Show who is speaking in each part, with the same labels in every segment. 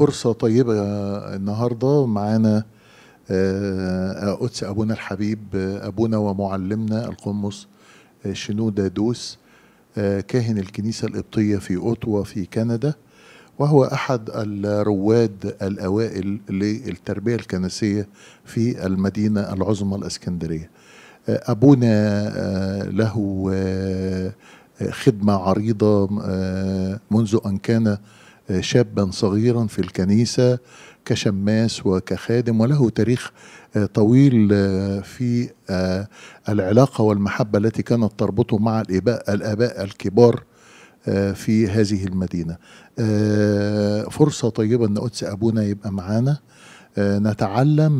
Speaker 1: فرصة طيبة النهاردة معانا آه، قدس أبونا الحبيب أبونا ومعلمنا القمص آه، شنودة دوس آه، كاهن الكنيسة القبطية في أوتوا في كندا وهو أحد الرواد الأوائل للتربية الكنسية في المدينة العظمى الإسكندرية أبونا له خدمة عريضة منذ أن كان شابا صغيرا في الكنيسه كشماس وكخادم وله تاريخ آه، طويل آه، في آه، العلاقه والمحبه التي كانت تربطه مع الاباء الآباء الكبار في هذه المدينه. فرصه طيبه ان قدس ابونا يبقى معانا. نتعلم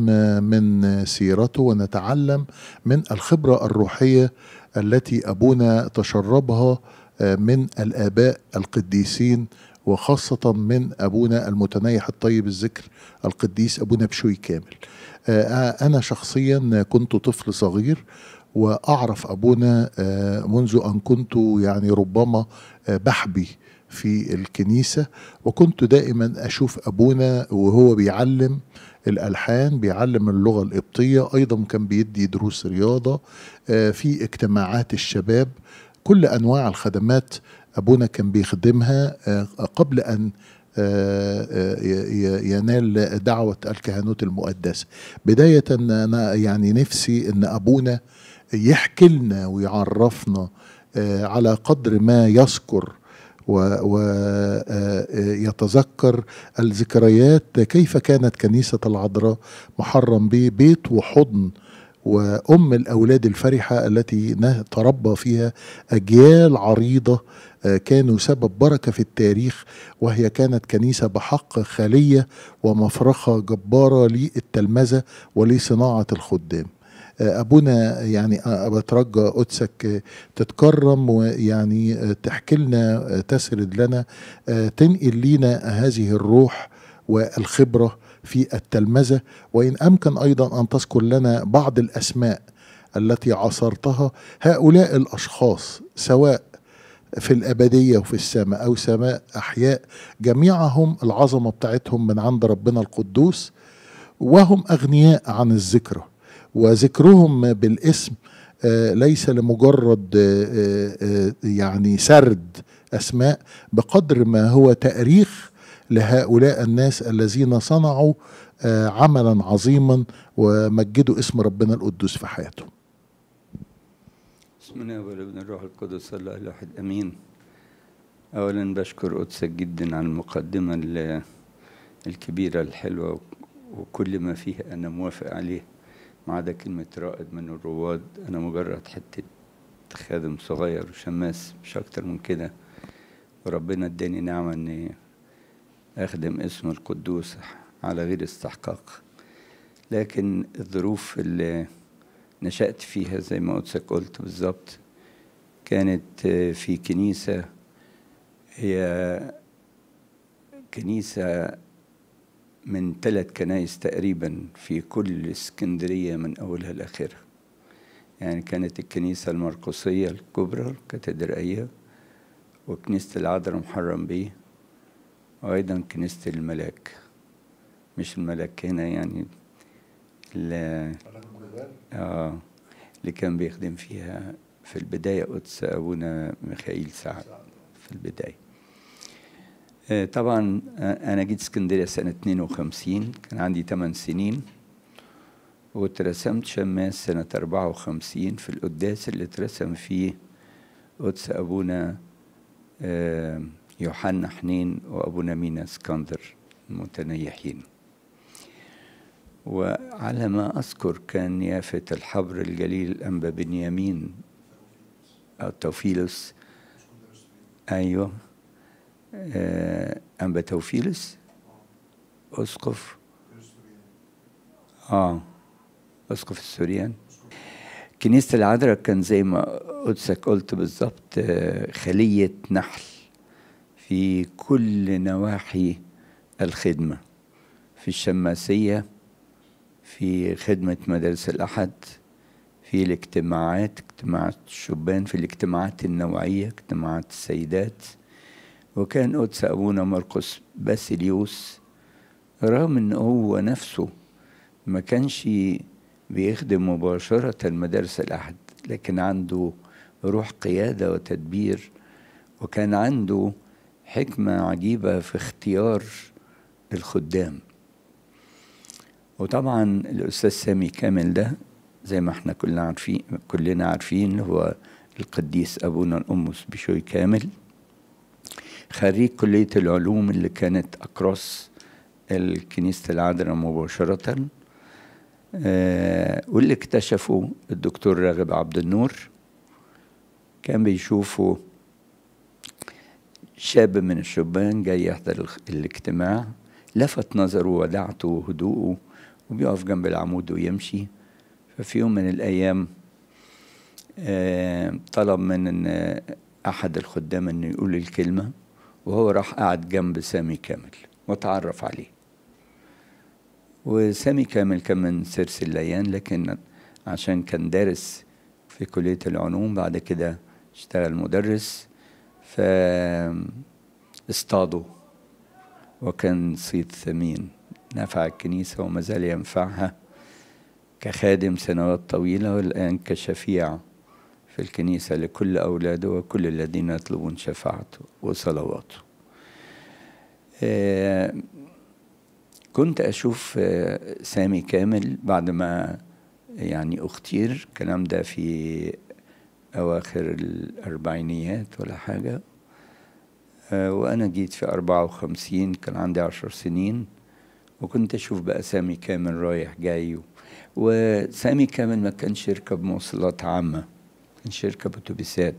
Speaker 1: من سيرته ونتعلم من الخبره الروحيه التي ابونا تشربها من الاباء القديسين وخاصة من أبونا المتنيح الطيب الذكر القديس أبونا بشوي كامل آه، أنا شخصيا كنت طفل صغير وأعرف أبونا آه، منذ أن كنت يعني ربما آه، بحبي في الكنيسة وكنت دائما أشوف أبونا وهو بيعلم الألحان بيعلم اللغة القبطية أيضا كان بيدي دروس رياضة في اجتماعات الشباب كل أنواع الخدمات ابونا كان بيخدمها آه، قبل ان آه، آه، ينال دعوة الكهنوت المقدسة بداية أنا يعني نفسي أن أبونا يحكي لنا ويعرفنا على قدر ما يذكر ويتذكر الذكريات كيف كانت كنيسة العذراء محرم به بيت وحضن وأم الأولاد الفرحة التي تربى فيها أجيال عريضة آه، كانوا سبب بركة في التاريخ وهي كانت كنيسة بحق خالية ومفرخة جبارة للتلمذة ولصناعة الخدام آه، ابونا يعني آه، بترجى قدسك تتكرم ويعني تحكي لنا تسرد لنا تنقل لينا هذه الروح والخبره في التلمذه وان امكن ايضا ان تذكر لنا بعض الاسماء التي عصرتها هؤلاء الاشخاص سواء في الأبدية وفي السماء أو سماء أحياء جميعهم العظمة بتاعتهم من عند ربنا القدوس وهم أغنياء عن الذكرى وذكرهم بالاسم آه، ليس لمجرد آه، آه، يعني سرد أسماء بقدر ما هو تأريخ لهؤلاء الناس الذين صنعوا عملا عظيما ومجدوا اسم ربنا القدوس في حياتهم
Speaker 2: الله والابن الروح القدس الله الواحد امين اولا بشكر قدسك جدا على المقدمه الكبيره الحلوه وكل ما فيها انا موافق عليه ما عدا كلمه رائد من الرواد انا مجرد حته خادم صغير وشماس مش اكتر من كده وربنا اداني نعمه اني اخدم اسم القدوس على غير استحقاق لكن الظروف اللي نشأت فيها زي ما قلت بالظبط كانت آه، في كنيسة هي كنيسة من ثلاث كنايس تقريبا في كل اسكندرية من أولها لآخرها يعني كانت الكنيسة المرقسية الكبرى الكاتدرائية وكنيسة العذراء محرم بيه وأيضا كنيسة الملاك مش الملاك هنا يعني اه اللي كان بيخدم فيها في البداية قدس أبونا ميخائيل سعد في البداية آه طبعا آه، أنا جيت اسكندرية سنة 52 كان عندي 8 سنين واترسمت شماس سنة 54 في القداس اللي اترسم فيه قدس أبونا آه يوحنا حنين وأبونا مينا اسكندر المتنيحين وعلى ما أذكر كان يافة الحبر الجليل أنبا بنيامين أو توفيلوس أيوه أنبا آه، توفيلوس أسقف آه أسقف السوريان كنيسة العذراء كان زي ما قدسك قلت بالظبط آه، خلية نحل في كل نواحي الخدمة في الشماسية في خدمة مدارس الأحد في الاجتماعات اجتماعات الشبان في الاجتماعات النوعية اجتماعات السيدات وكان قدس أبونا مرقس باسيليوس رغم إن هو نفسه ما كانش بيخدم مباشرة مدارس الأحد لكن عنده روح قيادة وتدبير وكان عنده حكمة عجيبة في اختيار الخدام وطبعا الأستاذ سامي كامل ده زي ما احنا كلنا عارفين كلنا عارفين هو القديس أبونا الأمس بشوي كامل خريج كلية العلوم اللي كانت أقراص الكنيسة العذراء مباشرة آه واللي اكتشفه الدكتور راغب عبد النور كان بيشوفه شاب من الشبان جاي يحضر الاجتماع لفت نظره ودعته وهدوءه وبيقف جنب العمود ويمشي ففي يوم من الأيام آه، طلب من أحد الخدام إنه يقول الكلمة وهو راح قعد جنب سامي كامل وتعرف عليه وسامي كامل كان من سرس الليان لكن عشان كان دارس في كلية العلوم بعد كده اشتغل مدرس فاصطادوا وكان صيد ثمين نفع الكنيسة وما زال ينفعها كخادم سنوات طويلة والآن كشفيع في الكنيسة لكل أولاده وكل الذين يطلبون شفاعته وصلواته آه، كنت أشوف آه، سامي كامل بعد ما يعني أختير الكلام ده في أواخر الأربعينيات ولا حاجة آه، وأنا جيت في أربعة وخمسين كان عندي عشر سنين وكنت اشوف بقى سامي كامل رايح جاي وسامي كامل ما كانش يركب مواصلات عامه ما كانش يركب اتوبيسات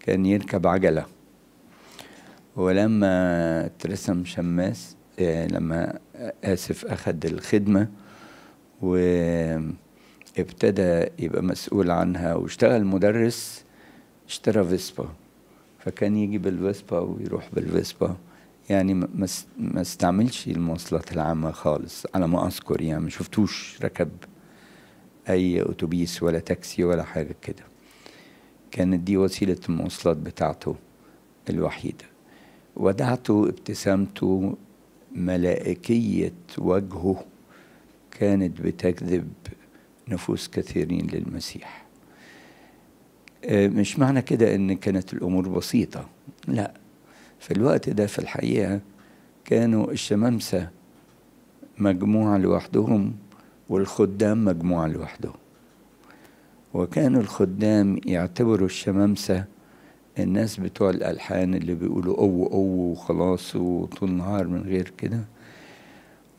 Speaker 2: كان يركب عجله ولما اترسم شماس آه، لما اسف اخد الخدمه وابتدى يبقى مسؤول عنها واشتغل مدرس اشترى فيسبا فكان يجي بالفيسبا ويروح بالفيسبا يعني ما استعملش المواصلات العامة خالص على ما أذكر يعني ما شفتوش ركب أي أتوبيس ولا تاكسي ولا حاجة كده كانت دي وسيلة المواصلات بتاعته الوحيدة ودعته ابتسامته ملائكية وجهه كانت بتجذب نفوس كثيرين للمسيح آه، مش معنى كده ان كانت الامور بسيطه لا في الوقت ده في الحقيقة كانوا الشمامسة مجموعة لوحدهم والخدام مجموعة لوحدهم وكان الخدام يعتبروا الشمامسة الناس بتوع الألحان اللي بيقولوا أو أو وخلاص وطول النهار من غير كده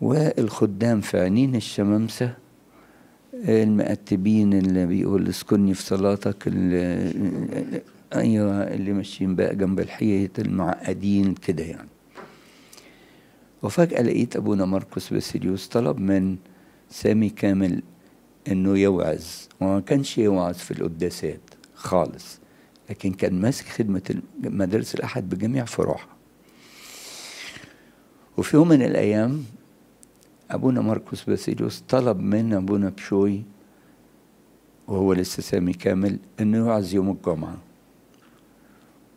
Speaker 2: والخدام في عينين الشمامسة المأتبين اللي بيقول اسكني في صلاتك ايوه اللي ماشيين بقى جنب الحيط المعقدين كده يعني وفجأة لقيت أبونا ماركوس باسيليوس طلب من سامي كامل إنه يوعظ وما كانش يوعظ في القداسات خالص لكن كان ماسك خدمة مدارس الأحد بجميع فروعها وفي يوم من الأيام أبونا ماركوس باسيليوس طلب من أبونا بشوي وهو لسه سامي كامل إنه يوعظ يوم الجمعة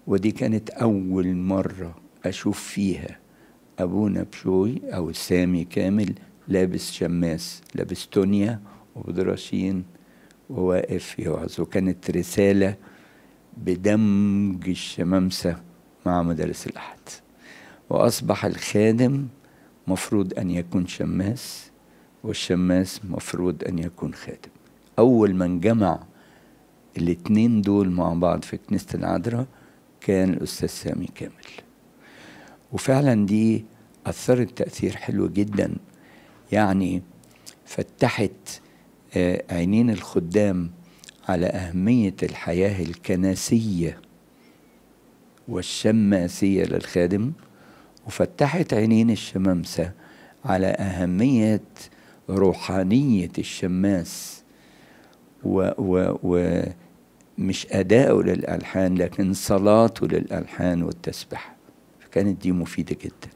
Speaker 2: ودي كانت أول مرة أشوف فيها أبونا بشوي أو سامي كامل لابس شماس لابس تونيا وبدراشين وواقف يوعظ وكانت رسالة بدمج الشمامسة مع مدرس الأحد وأصبح الخادم مفروض أن يكون شماس والشماس مفروض أن يكون خادم أول من جمع الاتنين دول مع بعض في كنيسة العذراء كان الأستاذ سامي كامل وفعلا دي أثرت تأثير حلو جدا يعني فتحت آه، عينين الخدام على أهمية الحياة الكنسية والشماسية للخادم وفتحت عينين الشمامسة على أهمية روحانية الشماس و, و, و مش أداؤه للألحان لكن صلاته للألحان والتسبح فكانت دي مفيدة جدا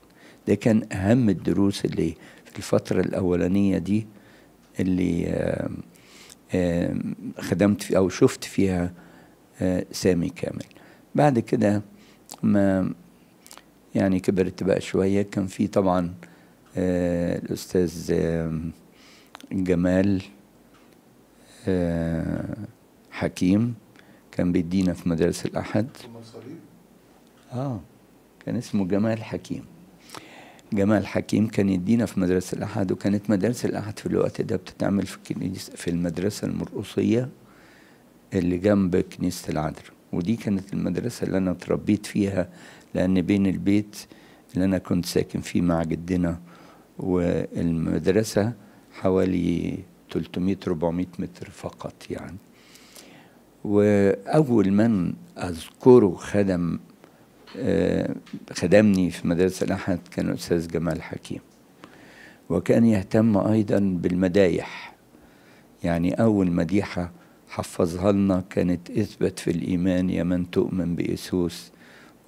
Speaker 2: ده كان أهم الدروس اللي في الفترة الأولانية دي اللي آه، آه، خدمت فيها أو شفت فيها آه، سامي كامل بعد كده ما يعني كبرت بقى شوية كان في طبعا الأستاذ جمال حكيم كان بيدينا في مدارس الأحد آه كان اسمه جمال حكيم جمال حكيم كان يدينا في مدرسة الأحد وكانت مدارس الأحد في الوقت ده بتتعمل في في المدرسة المرقصية اللي جنب كنيسة العدر ودي كانت المدرسة اللي أنا اتربيت فيها لأن بين البيت اللي أنا كنت ساكن فيه مع جدنا والمدرسة حوالي 300 400 متر فقط يعني وأول من أذكره خدم آه، خدمني في مدرسة الأحد كان الأستاذ جمال حكيم وكان يهتم أيضا بالمدايح يعني أول مديحة حفظها لنا كانت اثبت في الإيمان يا من تؤمن بإيسوس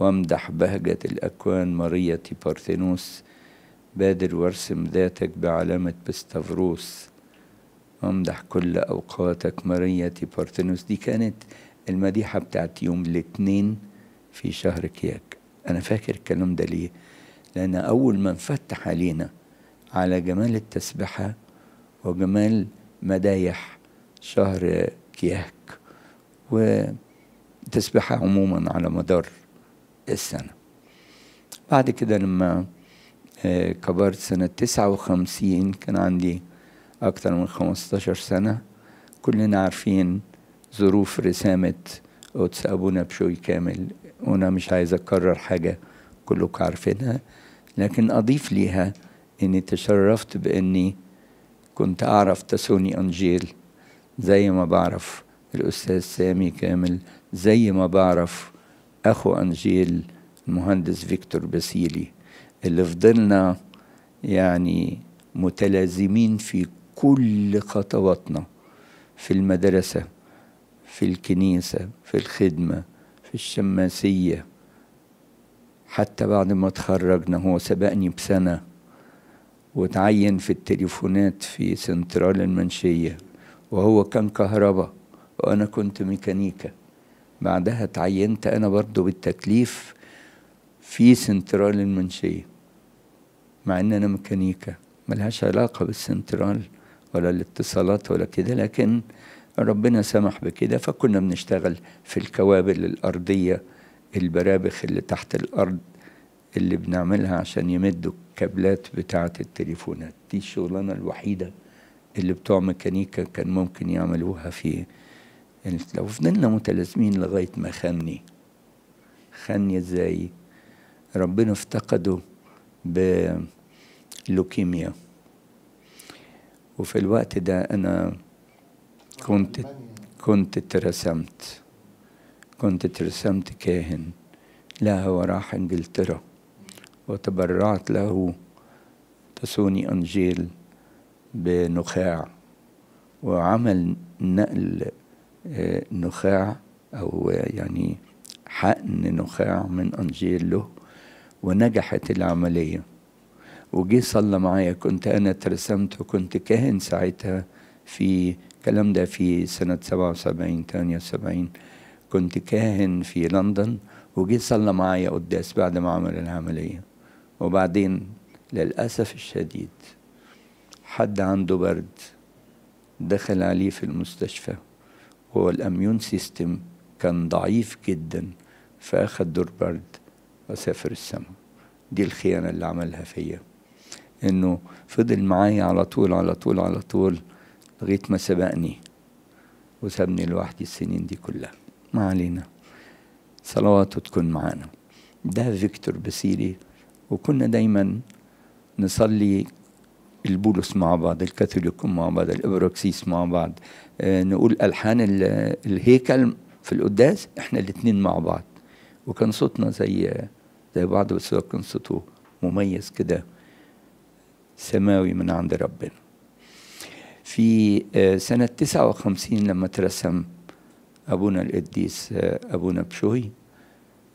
Speaker 2: وامدح بهجة الأكوان مارية بارثينوس بادر وارسم ذاتك بعلامة بستافروس امدح كل اوقاتك مريتي بارتنوس دي كانت المديحه بتاعت يوم الاثنين في شهر كياك انا فاكر الكلام ده ليه لان اول ما انفتح علينا على جمال التسبحه وجمال مدايح شهر كياك وتسبحه عموما على مدار السنه بعد كده لما آه، كبرت سنه 59 كان عندي أكثر من 15 سنة كلنا عارفين ظروف رسامة قدس أبونا بشوي كامل وأنا مش عايز أكرر حاجة كلكم عارفينها لكن أضيف ليها إني تشرفت بإني كنت أعرف تسوني أنجيل زي ما بعرف الأستاذ سامي كامل زي ما بعرف أخو أنجيل المهندس فيكتور باسيلي اللي فضلنا يعني متلازمين في كل خطواتنا في المدرسة في الكنيسة في الخدمة في الشماسية حتى بعد ما اتخرجنا هو سبقني بسنة وتعين في التليفونات في سنترال المنشية وهو كان كهرباء وأنا كنت ميكانيكا بعدها اتعينت أنا برضو بالتكليف في سنترال المنشية مع إن أنا ميكانيكا ملهاش علاقة بالسنترال ولا الاتصالات ولا كده لكن ربنا سمح بكده فكنا بنشتغل في الكوابل الأرضية البرابخ اللي تحت الأرض اللي بنعملها عشان يمدوا الكابلات بتاعة التليفونات دي الشغلانة الوحيدة اللي بتوع ميكانيكا كان ممكن يعملوها في لو فضلنا متلازمين لغاية ما خني خني ازاي ربنا افتقده بلوكيميا وفي الوقت ده أنا كنت كنت اترسمت كنت اترسمت كاهن لها وراح انجلترا وتبرعت له تسوني انجيل بنخاع وعمل نقل آه، نخاع او آه، يعني حقن نخاع من انجيل له ونجحت العمليه وجي صلى معايا كنت أنا ترسمت وكنت كاهن ساعتها في الكلام ده في سنة 77 78 كنت كاهن في لندن وجي صلى معايا قداس بعد ما عمل العملية وبعدين للأسف الشديد حد عنده برد دخل عليه في المستشفى هو الأميون سيستم كان ضعيف جدا فأخد دور برد وسافر السماء دي الخيانة اللي عملها فيا انه فضل معايا على طول على طول على طول لغايه ما سبقني وسابني لوحدي السنين دي كلها ما علينا صلواته تكون معانا ده فيكتور بسيلي وكنا دايما نصلي البولس مع بعض الكاثوليكوم مع بعض الابروكسيس مع بعض آه نقول الحان الهيكل في القداس احنا الاثنين مع بعض وكان صوتنا زي آه، زي بعض بس هو كان صوته مميز كده سماوي من عند ربنا في آه، سنة 59 لما ترسم أبونا القديس آه، أبونا بشوي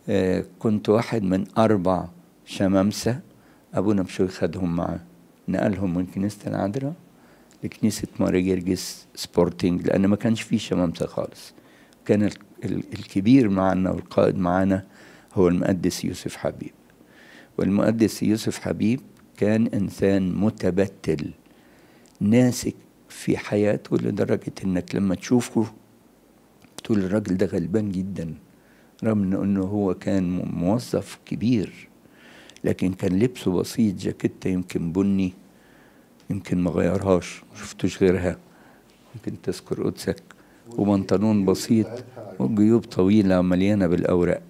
Speaker 2: آه، كنت واحد من أربع شمامسة أبونا بشوي خدهم معاه نقلهم من كنيسة العذراء لكنيسة ماري جرجس سبورتينج لأن ما كانش فيه شمامسة خالص كان الكبير معنا والقائد معنا هو المقدس يوسف حبيب والمقدس يوسف حبيب كان إنسان متبتل ناسك في حياته لدرجة إنك لما تشوفه تقول الراجل ده غلبان جدا رغم إنه هو كان موظف كبير لكن كان لبسه بسيط جاكيتة يمكن بني يمكن ما غيرهاش ما شفتوش غيرها يمكن تذكر قدسك وبنطلون بسيط والجيوب طويلة مليانة بالأوراق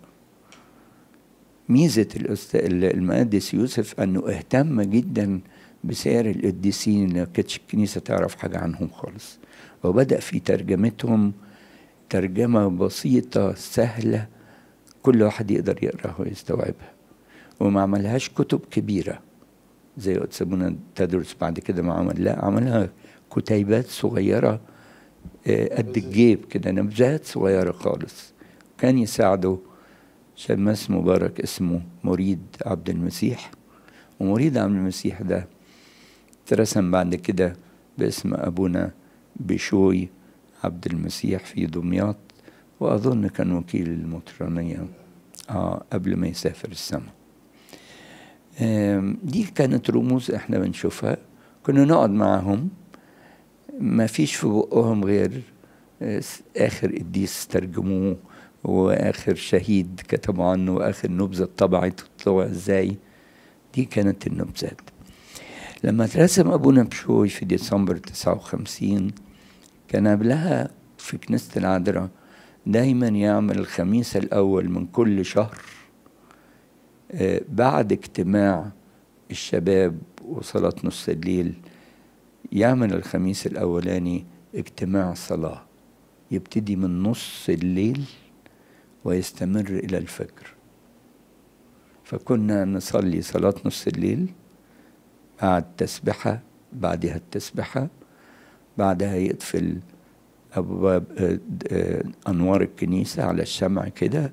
Speaker 2: ميزة المقدس يوسف أنه اهتم جدا بسير القديسين اللي ما كانتش الكنيسة تعرف حاجة عنهم خالص وبدأ في ترجمتهم ترجمة بسيطة سهلة كل واحد يقدر يقراها ويستوعبها وما عملهاش كتب كبيرة زي قدس ابونا تدرس بعد كده ما عمل لا عملها كتيبات صغيرة آه، قد الجيب كده نبذات صغيرة خالص كان يساعده شمس مبارك اسمه مريد عبد المسيح ومريد عبد المسيح ده ترسم بعد كده باسم أبونا بشوي عبد المسيح في دمياط وأظن كان وكيل المطرانية آه قبل ما يسافر السماء دي كانت رموز احنا بنشوفها كنا نقعد معاهم ما فيش في بقهم غير آه، آخر قديس ترجموه واخر شهيد كتبوا عنه واخر نبذه طبعت وطلعوا ازاي دي كانت النبذات لما اترسم ابونا بشوي في ديسمبر 59 كان قبلها في كنيسه العذراء دايما يعمل الخميس الاول من كل شهر آه، بعد اجتماع الشباب وصلاة نص الليل يعمل الخميس الأولاني اجتماع صلاة يبتدي من نص الليل ويستمر إلى الفجر فكنا نصلي صلاة نص الليل بعد تسبحة بعدها التسبحة بعدها يقفل أبواب آه، آه، أنوار الكنيسة على الشمع كده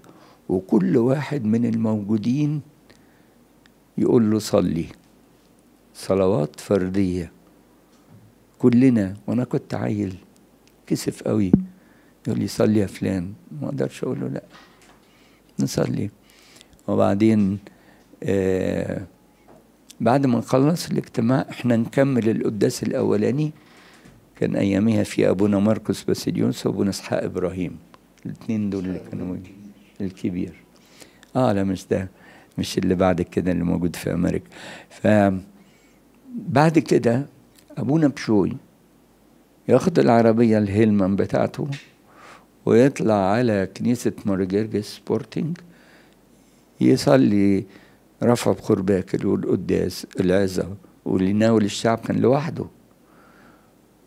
Speaker 2: وكل واحد من الموجودين يقول له صلي صلوات فردية كلنا وأنا كنت عيل كسف قوي يقول لي صلي يا فلان ما اقدرش اقول له لا نصلي وبعدين آه بعد ما نخلص الاجتماع احنا نكمل القداس الاولاني كان اياميها في ابونا ماركوس باسيليونس وابونا اسحاق ابراهيم الاثنين دول اللي كانوا الكبير اه لا مش ده مش اللي بعد كده اللي موجود في امريكا ف بعد كده ابونا بشوي ياخد العربيه الهيلمان بتاعته ويطلع على كنيسة مورجرجس سبورتينج يصلي رفع بخرباكل والقداس واللي ناول الشعب كان لوحده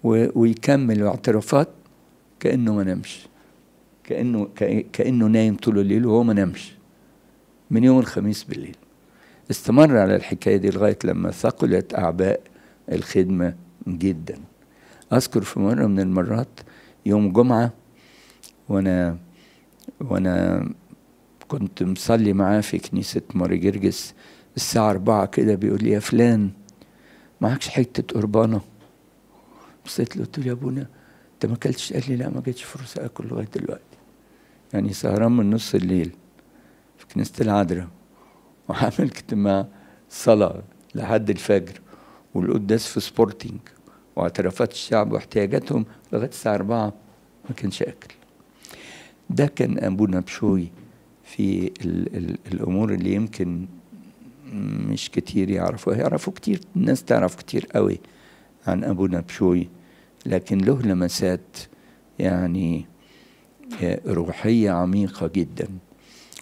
Speaker 2: ويكمل اعترافات كأنه ما نامش كأنه كأنه نايم طول الليل وهو ما نامش من يوم الخميس بالليل استمر على الحكاية دي لغاية لما ثقلت أعباء الخدمة جدا أذكر في مرة من المرات يوم جمعة وانا وانا كنت مصلي معاه في كنيسة ماري جرجس الساعة أربعة كده بيقول لي يا فلان معكش حتة قربانة بصيت له قلت له يا أبونا أنت ما أكلتش قال لي لا ما جاتش فرصة آكل لغاية دلوقتي يعني سهران من نص الليل في كنيسة العذراء وعامل اجتماع صلاة لحد الفجر والقداس في سبورتنج واعترافات الشعب واحتياجاتهم لغاية الساعة أربعة ما كانش آكل ده كان أبونا بشوي في الـ الـ الأمور اللي يمكن مش كتير يعرفوها يعرفوا كتير الناس تعرف كتير قوي عن أبونا بشوي لكن له لمسات يعني آه، روحية عميقة جدا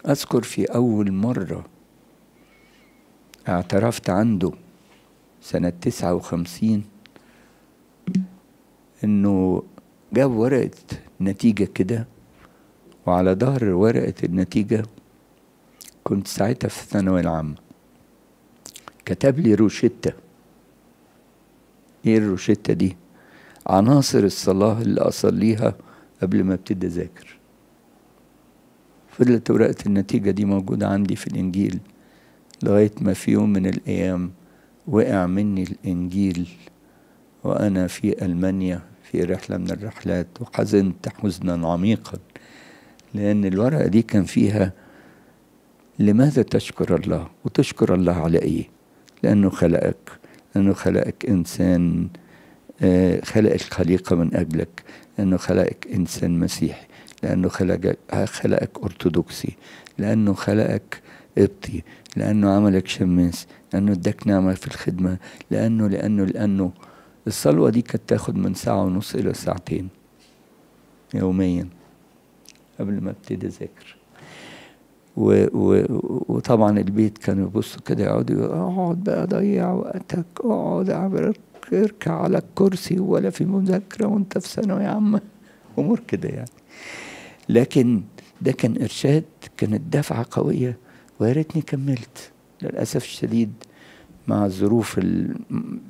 Speaker 2: أذكر في أول مرة اعترفت عنده سنة تسعة وخمسين إنه جاب ورقة نتيجة كده وعلى ظهر ورقة النتيجة كنت ساعتها في الثانوية العامة كتب لي روشتة ايه الروشتة دي عناصر الصلاة اللي أصليها قبل ما ابتدي أذاكر فضلت ورقة النتيجة دي موجودة عندي في الإنجيل لغاية ما في يوم من الأيام وقع مني الإنجيل وأنا في ألمانيا في رحلة من الرحلات وحزنت حزنا عميقا لأن الورقة دي كان فيها لماذا تشكر الله وتشكر الله على إيه لأنه خلقك لأنه خلقك إنسان آه، خلق الخليقة من أجلك لأنه خلقك إنسان مسيحي لأنه خلقك, خلقك أرثوذكسي لأنه خلقك قبطي لأنه عملك شماس لأنه اداك نعمة في الخدمة لأنه لأنه لأنه الصلوة دي كانت تاخد من ساعة ونص إلى ساعتين يوميا قبل ما ابتدي اذاكر وطبعا البيت كانوا يبصوا كده يقعدوا اقعد بقى ضيع وقتك اقعد اركع على الكرسي ولا في مذاكره وانت في ثانوي عامه امور كده يعني لكن ده كان ارشاد كانت دفعه قويه ويا ريتني كملت للاسف الشديد مع الظروف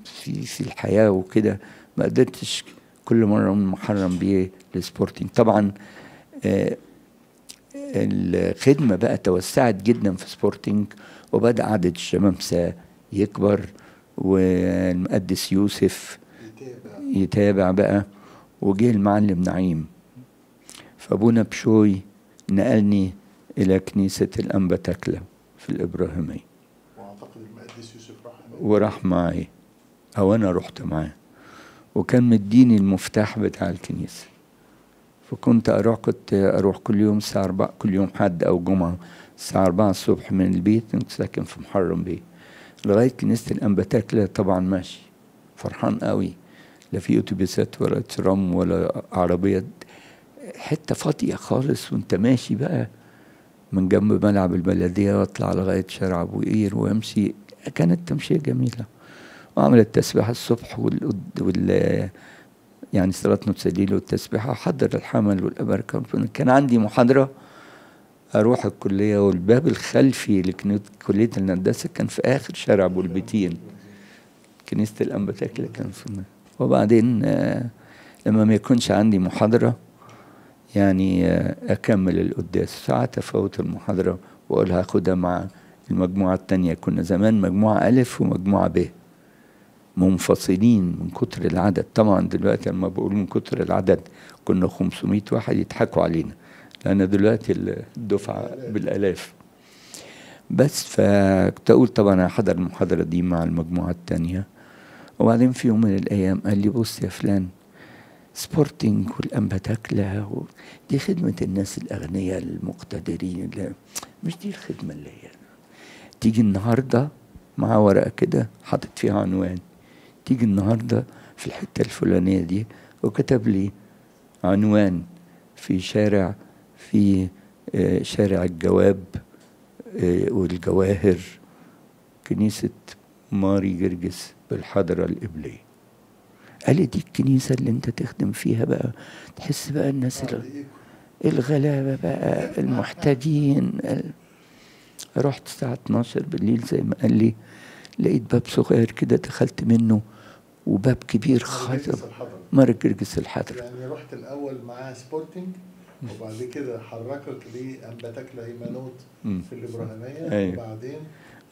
Speaker 2: في في الحياه وكده ما قدرتش كل مره محرم بيه لسبورتنج طبعا الخدمة بقى توسعت جدا في سبورتنج وبدأ عدد الشمامسة يكبر والمقدس يوسف يتابع بقى وجه المعلم نعيم فأبونا بشوي نقلني إلى كنيسة الأنبا تكلة في الإبراهيمية
Speaker 1: وأعتقد المقدس يوسف راح
Speaker 2: وراح معايا أو أنا رحت معاه وكان مديني المفتاح بتاع الكنيسة فكنت أروح كنت أروح كل يوم الساعة 4 كل يوم حد أو جمعة الساعة 4 الصبح من البيت كنت ساكن في محرم بيه لغاية كنيسة الأنبتاكلة طبعا ماشي فرحان قوي لا في أتوبيسات ولا ترام ولا عربية حتة فاضية خالص وأنت ماشي بقى من جنب ملعب البلدية وأطلع لغاية شارع أبو قير وأمشي كانت تمشية جميلة وعملت التسبيح الصبح وال, وال... يعني صلاة التسليل والتسبيحة أحضر الحمل والأبركة كان عندي محاضرة أروح الكلية والباب الخلفي لكلية الهندسة كان في آخر شارع بولبتين كنيسة الأنبتاكلة كان في وبعدين آه، لما ما يكونش عندي محاضرة يعني آه، أكمل القداس ساعات أفوت المحاضرة وأقول هاخدها مع المجموعة التانية كنا زمان مجموعة ألف ومجموعة ب منفصلين من كتر العدد طبعا دلوقتي لما بقول من كتر العدد كنا 500 واحد يضحكوا علينا لأن دلوقتي الدفعة بالآلاف بس فكنت أقول طبعا أنا حضر المحاضرة دي مع المجموعة الثانيه وبعدين في يوم من الأيام قال لي بص يا فلان سبورتنج والأنبا تاكلها دي خدمة الناس الأغنياء المقتدرين اللي... مش دي الخدمة اللي هي تيجي النهاردة مع ورقة كده حاطط فيها عنوان تيجي النهارده في الحته الفلانيه دي وكتب لي عنوان في شارع في آه، شارع الجواب آه، والجواهر كنيسة ماري جرجس بالحضرة القبلية قال لي دي الكنيسة اللي انت تخدم فيها بقى تحس بقى الناس الغلابة بقى المحتاجين رحت الساعة 12 بالليل زي ما قال لي لقيت باب صغير كده دخلت منه وباب كبير خاتم مارك جرجس الحضر يعني
Speaker 1: رحت الاول مع سبورتنج وبعد كده حركك لامباتاكلا ايمانوت في الابراهيميه أيوه. وبعدين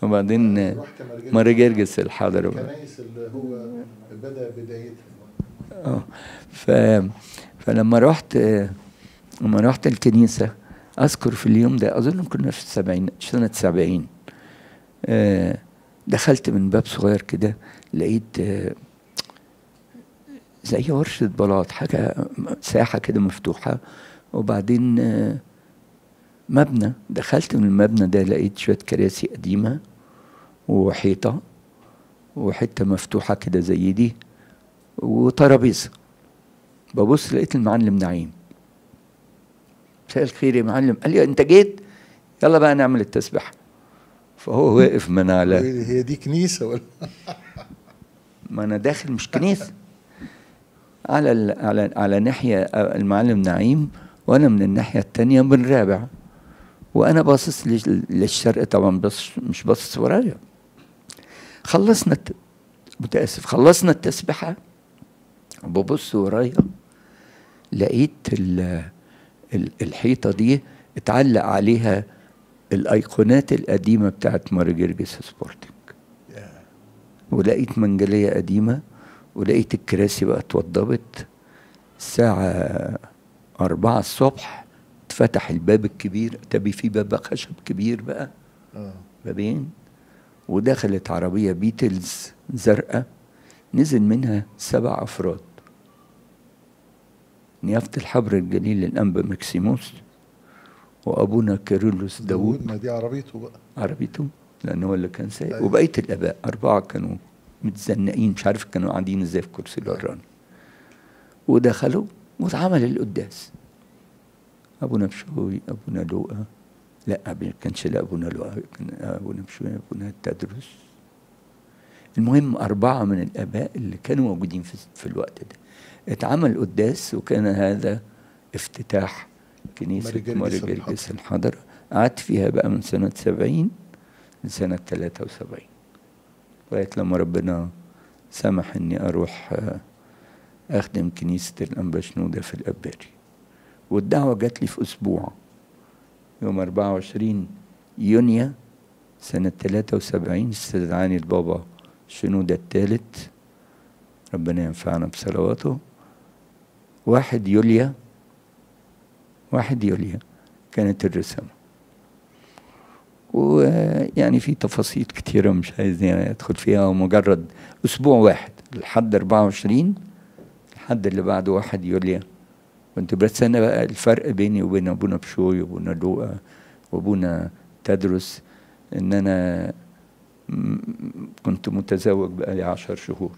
Speaker 1: وبعدين ماري جرجس الحضر الكنايس اللي هو بدا بدايتها اه
Speaker 2: ف فلما رحت لما رحت الكنيسه اذكر في اليوم ده اظن كنا في السبعين سنه سبعين آه، دخلت من باب صغير كده لقيت آه، زي ورشة بلاط حاجة ساحة كده مفتوحة وبعدين آه، مبنى دخلت من المبنى ده لقيت شوية كراسي قديمة وحيطة وحتة مفتوحة كده زي دي وترابيزة ببص لقيت المعلم نعيم مساء الخير يا معلم قال لي انت جيت يلا بقى نعمل التسبيحة فهو واقف من على
Speaker 1: هي دي كنيسة ولا ما انا داخل مش كنيسة
Speaker 2: على على على ناحيه المعلم نعيم وانا من الناحيه الثانيه رابع وانا باصص للشرق طبعا بص مش باصص ورايا خلصنا متاسف خلصنا التسبيحه ببص ورايا لقيت الـ الحيطه دي اتعلق عليها الايقونات القديمه بتاعت ماري جرجس سبورتنج ولقيت منجليه قديمه ولقيت الكراسي بقى اتوضبت الساعة أربعة الصبح اتفتح الباب الكبير تبي في باب خشب كبير بقى آه. بابين ودخلت عربية بيتلز زرقاء نزل منها سبع أفراد نيافة الحبر الجليل الأنبا مكسيموس وأبونا كيرلس داوود ما دي عربيته بقى عربيته لأن هو اللي كان سايق أيوة. وبقية الآباء أربعة كانوا متزنقين مش عارف كانوا قاعدين ازاي في كرسي الوراني ودخلوا واتعمل القداس ابونا بشوي ابونا لوقا لا ما كانش لا ابونا لوقا كان ابونا بشوي ابونا تدرس المهم اربعه من الاباء اللي كانوا موجودين في, في الوقت ده اتعمل قداس وكان هذا افتتاح كنيسه ماري جرجس الحضره قعدت فيها بقى من سنه 70 لسنه 73 لغاية لما ربنا سمح إني أروح آه، أخدم كنيسة الأنبا شنودة في الأباري والدعوة جات لي في أسبوع يوم 24 يونيو سنة 73 استدعاني البابا شنودة الثالث ربنا ينفعنا بصلواته واحد يوليا واحد يوليا كانت الرسمه ويعني في تفاصيل كتيرة مش عايز ادخل فيها ومجرد اسبوع واحد لحد 24 لحد اللي بعده واحد يوليا كنت بتسنى بقى الفرق بيني وبين ابونا بشوي وابونا لوقا وابونا تدرس ان انا كنت متزوج بقى لي عشر شهور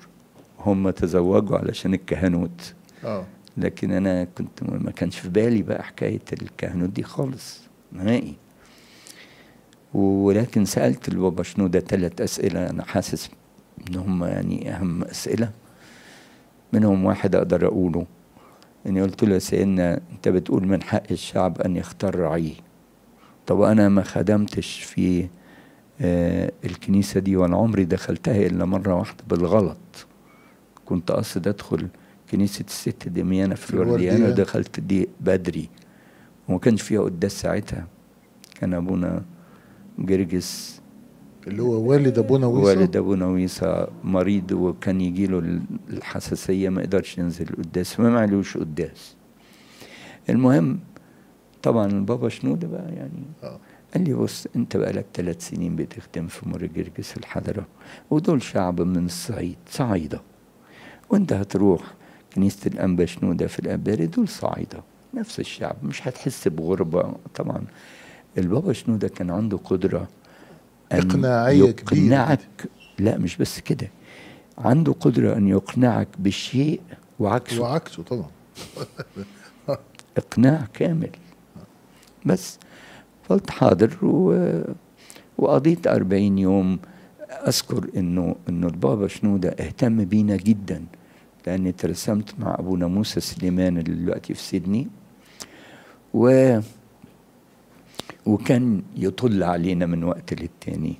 Speaker 2: هم تزوجوا علشان الكهنوت اه لكن انا كنت ما كانش في بالي بقى حكايه الكهنوت دي خالص نهائي ولكن سالت البابا شنودة ثلاث اسئله انا حاسس ان هم يعني اهم اسئله منهم واحد اقدر اقوله اني قلت له سيدنا انت بتقول من حق الشعب ان يختار رعيه طب انا ما خدمتش في آه الكنيسه دي وانا عمري دخلتها الا مره واحده بالغلط كنت قصد ادخل كنيسه الست دميانه في الورديانه دخلت دي بدري وما كانش فيها قداس ساعتها كان ابونا جرجس
Speaker 1: اللي هو والد ابونا ويسا والد
Speaker 2: ابونا ويسا مريض وكان يجي له الحساسيه ما قدرش ينزل القداس فما معلوش قداس المهم طبعا البابا شنوده بقى يعني آه. قال لي بص انت بقالك ثلاث سنين بتخدم في مور جرجس الحضره ودول شعب من الصعيد صعيده وانت هتروح كنيسه الانبا شنوده في الاباري دول صعيده نفس الشعب مش هتحس بغربه طبعا البابا شنودة كان عنده قدرة أن إقناعية يقنعك كبيرة. لا مش بس كده عنده قدرة أن يقنعك بالشيء وعكسه وعكسه طبعا إقناع كامل بس قلت حاضر و... وقضيت 40 يوم أذكر إنه إنه البابا شنودة اهتم بينا جدا لأني ترسمت مع أبونا موسى سليمان اللي دلوقتي في سيدني و وكان يطل علينا من وقت للتاني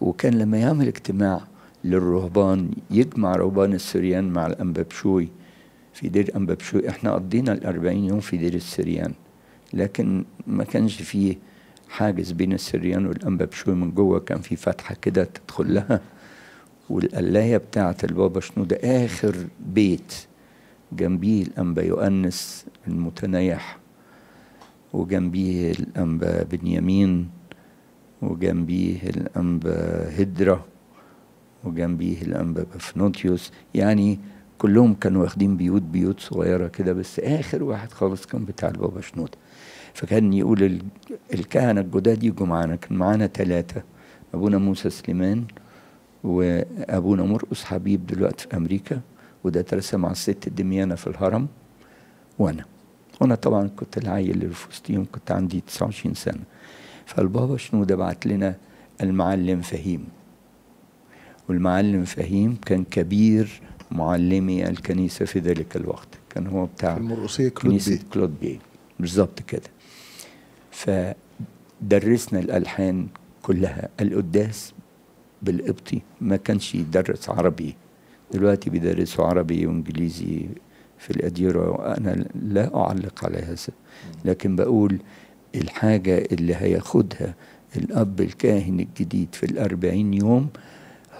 Speaker 2: وكان لما يعمل اجتماع للرهبان يجمع رهبان السريان مع الأنبابشوي في دير أنبابشوي احنا قضينا الأربعين يوم في دير السريان لكن ما كانش فيه حاجز بين السريان والأنبابشوي من جوه كان في فتحة كده تدخل لها والقلاية بتاعة البابا شنودة آخر بيت جنبيه الأنبا يؤنس المتنيح وجنبيه الأنبا بنيامين وجنبيه الأنبا هدرة وجنبيه الأنبا بفنوتيوس يعني كلهم كانوا واخدين بيوت بيوت صغيرة كده بس آخر واحد خالص كان بتاع البابا شنودة فكان يقول الكهنة الجداد يجوا معانا كان معانا ثلاثة أبونا موسى سليمان وأبونا مرقص حبيب دلوقتي في أمريكا وده اترسم مع الست دميانة في الهرم وأنا وانا طبعا كنت العيل اللي في وسطيهم كنت عندي 29 سنه فالبابا شنودة بعت لنا المعلم فهيم والمعلم فهيم كان كبير معلمي الكنيسه في ذلك الوقت كان هو بتاع المرقصيه كنيسه كلود بي بالظبط كده فدرسنا الالحان كلها القداس بالقبطي ما كانش يدرس عربي دلوقتي بيدرسوا عربي وانجليزي في الأديرة وأنا لا أعلق على هذا لكن بقول الحاجة اللي هياخدها الأب الكاهن الجديد في الأربعين يوم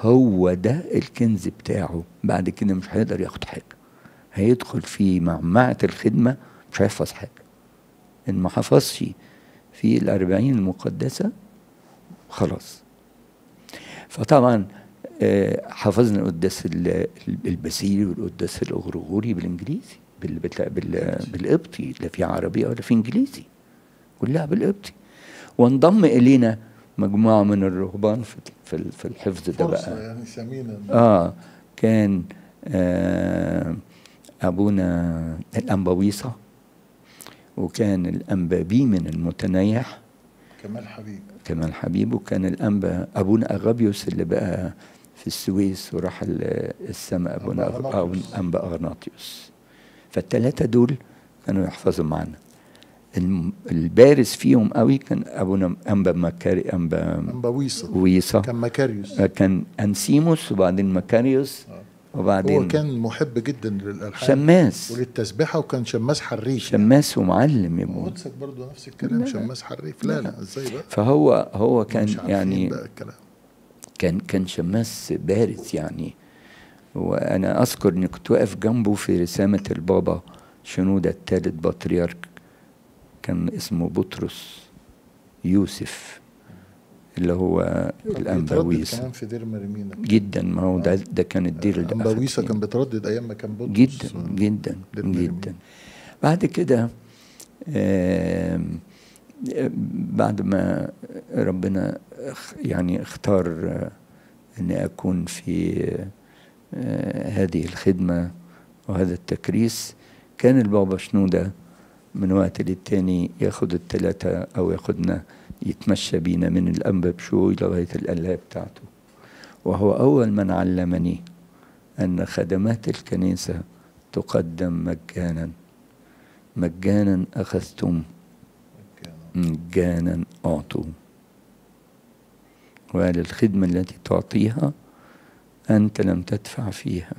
Speaker 2: هو ده الكنز بتاعه بعد كده مش هيقدر ياخد حاجة هيدخل في معمعة الخدمة مش هيحفظ حاجة إن ما حفظش في الأربعين المقدسة خلاص فطبعا آه، حفظنا القداس البسيلي والقداس الاغرغوري بالانجليزي بال بال بالقبطي لا في عربي ولا في انجليزي كلها بالقبطي وانضم الينا مجموعه من الرهبان في في الحفظ ده بقى يعني سمينا اه كان آه ابونا الانبويصه وكان الانبابي من المتنيح كمال حبيب كمال حبيب وكان الانبا ابونا اغابيوس اللي بقى في السويس وراح السماء ابونا أنبا أغناطيوس فالثلاثة دول كانوا يحفظوا معنا البارز فيهم قوي كان ابونا انبا مكاري انبا انبا ويصا ويصا كان مكاريوس آه، كان انسيموس وبعدين مكاريوس آه. وبعدين هو كان
Speaker 1: محب جدا للالحان شماس وللتسبيحه وكان شماس حريف
Speaker 2: شماس يعني. ومعلم يا قدسك
Speaker 1: برضه نفس الكلام لا. شماس حريف لا لا, لا. ازاي بقى
Speaker 2: فهو هو كان مش يعني بقى الكلام. كان كان شماس بارز يعني وانا اذكر اني كنت واقف جنبه في رسامه البابا شنوده الثالث بطريرك كان اسمه بطرس يوسف اللي هو الانبويس كمان في دير مريمينا جدا ما هو ده ده كان الدير آه، اللي كان بتردد ايام ما كان بطرس جدا جدا جدا بعد كده آه بعد ما ربنا يعني اختار اني اكون في آه، هذه الخدمه وهذا التكريس كان البابا شنوده من وقت للتاني ياخد التلاتة او ياخدنا يتمشى بينا من الانبا بشوي لغايه القلاه بتاعته وهو اول من علمني ان خدمات الكنيسه تقدم مجانا مجانا اخذتم مجانا أعطوا وقال الخدمة التي تعطيها أنت لم تدفع فيها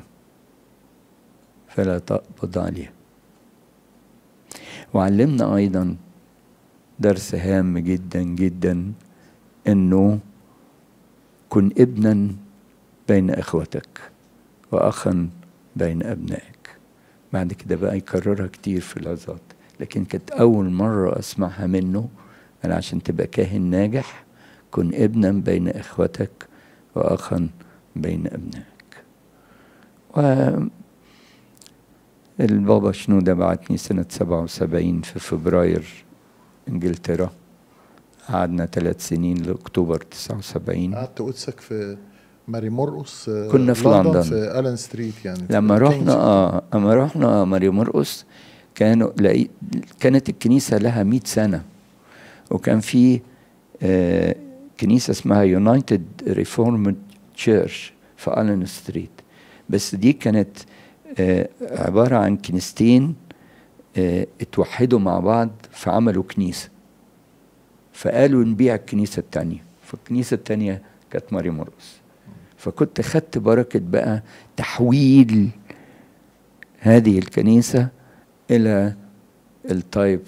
Speaker 2: فلا تقبض عليها وعلمنا أيضا درس هام جدا جدا أنه كن ابنا بين إخوتك وأخا بين أبنائك بعد كده بقى يكررها كتير في العظات لكن كانت أول مرة أسمعها منه قال عشان تبقى كاهن ناجح كن ابنا بين إخوتك وأخا بين أبنائك والبابا شنودة بعتني سنة سبعة وسبعين في فبراير إنجلترا قعدنا ثلاث سنين لأكتوبر تسعة وسبعين
Speaker 1: قعدت قدسك في ماري مرقص آه، كنا في لندن, في ألان ستريت يعني لما رحنا
Speaker 2: اه اما رحنا ماري مرقص كانوا كانت الكنيسة لها 100 سنة وكان في آه، كنيسة اسمها يونايتد ريفورمد تشيرش في الن ستريت بس دي كانت آه، عبارة عن كنيستين آه، اتوحدوا مع بعض فعملوا كنيسة فقالوا نبيع الكنيسة الثانيه فالكنيسة الثانيه كانت ماري مرقص فكنت خدت بركة بقى تحويل هذه الكنيسة الى التايب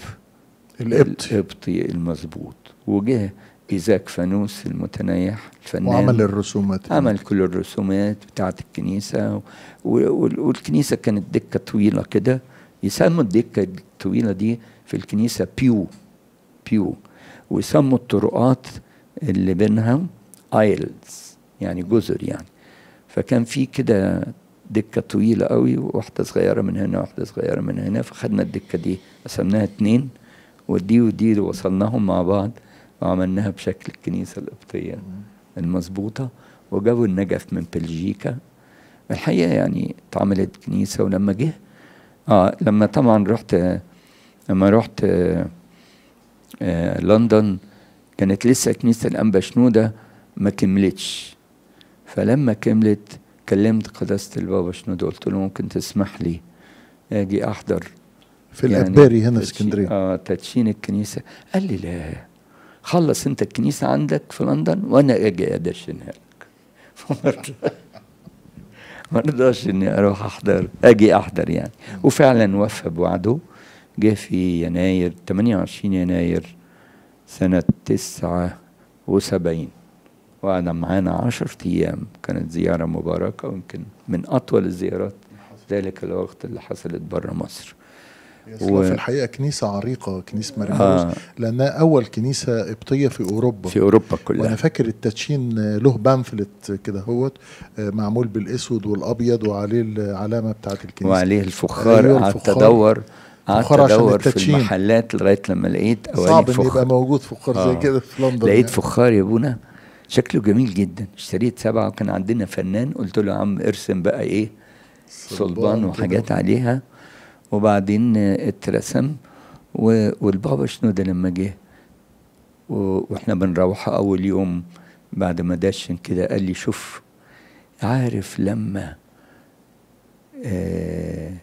Speaker 2: القبطي القبطي المظبوط وجه ايزاك فانوس المتنيح الفنان وعمل الرسومات عمل كل الرسومات بتاعت الكنيسه والكنيسه كانت دكه طويله كده يسموا الدكه الطويله دي في الكنيسه بيو بيو ويسموا الطرقات اللي بينها ايلز يعني جزر يعني فكان في كده دكة طويلة قوي واحدة صغيرة من هنا واحدة صغيرة من هنا فخدنا الدكة دي قسمناها اتنين ودي ودي وصلناهم مع بعض وعملناها بشكل الكنيسة القبطية المظبوطة وجابوا النجف من بلجيكا الحقيقة يعني اتعملت كنيسة ولما جه اه لما طبعا رحت لما رحت آه آه لندن كانت لسه كنيسة الأنبا شنودة ما كملتش فلما كملت كلمت قداسة البابا شنودة قلت له ممكن تسمح لي اجي احضر في يعني الأدباري هنا اسكندرية اه تدشين الكنيسة قال لي لا خلص انت الكنيسة عندك في لندن وانا اجي ادشنها لك ما رضاش اني اروح احضر اجي احضر يعني وفعلا وفى بوعده جه في يناير 28 يناير سنة 79 وقعد معانا عشر أيام كانت زيارة مباركة ويمكن من أطول الزيارات ذلك الوقت اللي حصلت بره مصر
Speaker 1: و... في الحقيقه كنيسه عريقه كنيسه آه. مرموز آه. لانها اول كنيسه قبطيه في اوروبا في اوروبا كلها وانا فاكر التدشين آه، له بامفلت كده هوت آه، معمول بالاسود والابيض وعليه العلامه بتاعه الكنيسه وعليه الفخار أيوة قعدت ادور قعدت ادور في
Speaker 2: المحلات لغايه لما لقيت صعب ان يبقى موجود فخار آه. زي كده في لندن لقيت يعني. فخار يا ابونا شكله جميل جدا اشتريت سبعة وكان عندنا فنان قلت له عم ارسم بقى ايه صلبان وحاجات كده. عليها وبعدين اترسم والبابا شنودة لما جه واحنا بنروح اول يوم بعد ما دشن كده قال لي شوف عارف لما آه،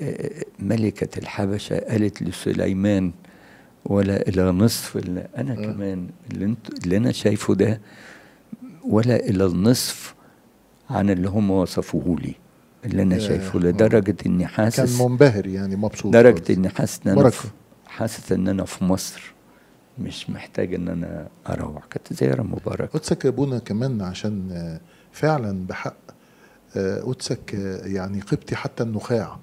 Speaker 2: آه، ملكة الحبشة قالت لسليمان ولا الى نصف اللي انا كمان اللي انت اللي انا شايفه ده ولا الى النصف عن اللي هم وصفوه لي اللي انا شايفه لدرجه اني حاسس كان منبهر يعني مبسوط درجه اني حاسس ان انا حاسس ان انا في مصر مش محتاج ان
Speaker 1: انا اروح
Speaker 2: كانت زياره مباركه
Speaker 1: قدسك يا ابونا كمان عشان آه، فعلا بحق قدسك آه، آه، يعني قبطي حتى النخاع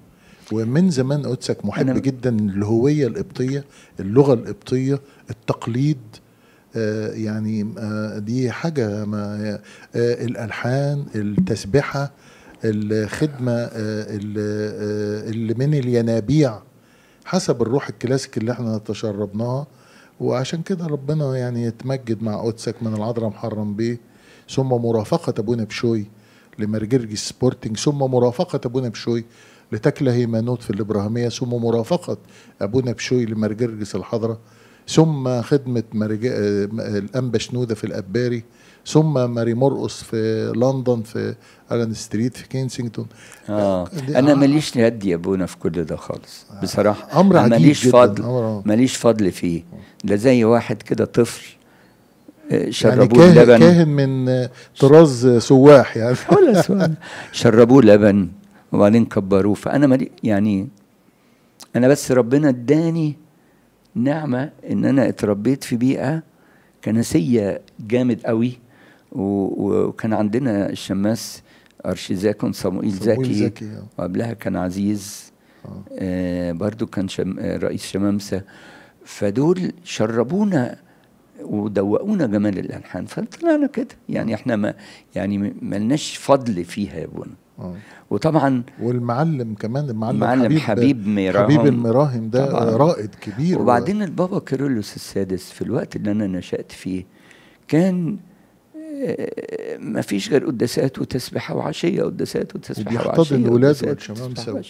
Speaker 1: ومن زمان قدسك محب جدا للهويه القبطيه اللغه القبطيه التقليد آه يعني آه دي حاجه ما آه الالحان التسبحه الخدمه آه، آه، اللي من الينابيع حسب الروح الكلاسيك اللي احنا تشربناها وعشان كده ربنا يعني يتمجد مع قدسك من العذراء محرم بيه ثم مرافقه ابونا بشوي لمرجرجي سبورتنج ثم مرافقه ابونا بشوي لتكله هيمانوت في الإبراهيمية ثم مرافقة أبونا بشوي لمرجرجس الحضرة ثم خدمة مرج... آه، الأنبا شنودة في الأباري ثم ماري مرقص في لندن في ألان ستريت في كينسينجتون
Speaker 2: آه. أنا آه. ماليش ند يا أبونا في كل ده خالص آه. بصراحة أمر عجيب ماليش فضل أمر ماليش فضل فيه آه. ده زي واحد كده طفل يعني شربوه يعني كاهن, لبن كاهن من
Speaker 1: طراز سواح يعني ولا سواح
Speaker 2: شربوه لبن وبعدين كبروه فانا ملي يعني انا بس ربنا اداني نعمه ان انا اتربيت في بيئه كنسيه جامد قوي وكان عندنا الشماس ارشيزاه كان صموئيل زكي آه. وقبلها كان عزيز آه. آه برضو كان شم آه، رئيس شمامسه فدول شربونا ودوقونا جمال الالحان فطلعنا كده يعني احنا ما يعني ملناش فضل فيها يا بونا آه. وطبعا والمعلم كمان المعلم, المعلم حبيب, حبيب ميراهم حبيب المراهم ده طبعاً. رائد كبير وبعدين و... البابا كيرلس السادس في الوقت اللي انا نشأت فيه كان آه، ما فيش غير قداسات وتسبيحه وعشيه قداسات وتسبيحه وعشيه وبيحتضن الولاد والشباب سوا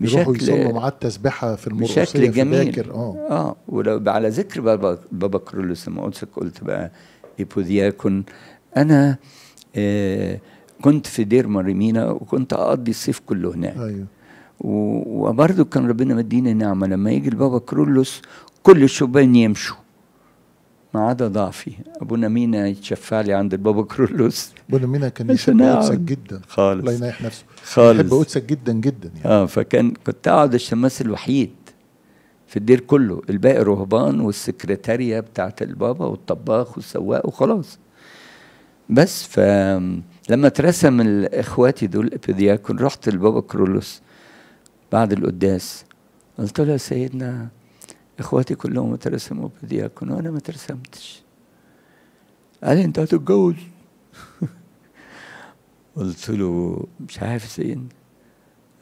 Speaker 1: بشكل يصلوا معاه التسبيحه في المرقصيه بشكل جميل اه
Speaker 2: اه ولو على ذكر بابا بابا كرولوس لما قلت قلت بقى ايبودياكون انا آه كنت في دير مريمينا وكنت اقضي الصيف كله هناك ايوه وبرضه كان ربنا مديني نعمه لما يجي البابا كرولوس كل الشبان يمشوا ما عدا ضعفي ابونا مينا يتشفع لي عند البابا كرولوس
Speaker 1: ابونا مينا كان يحب قدسك نعم. جدا خالص الله ينيح نفسه خالص يحب قدسك
Speaker 2: جدا جدا يعني اه فكان كنت اقعد الشماس الوحيد في الدير كله الباقي رهبان والسكرتارية بتاعت البابا والطباخ والسواق وخلاص بس ف لما اترسم اخواتي دول ابيدياكون رحت لبابا كرولوس بعد القداس قلت له يا سيدنا اخواتي كلهم اترسموا ابيدياكون وانا ما اترسمتش قال لي انت هتتجوز قلت له مش عارف يا سيدنا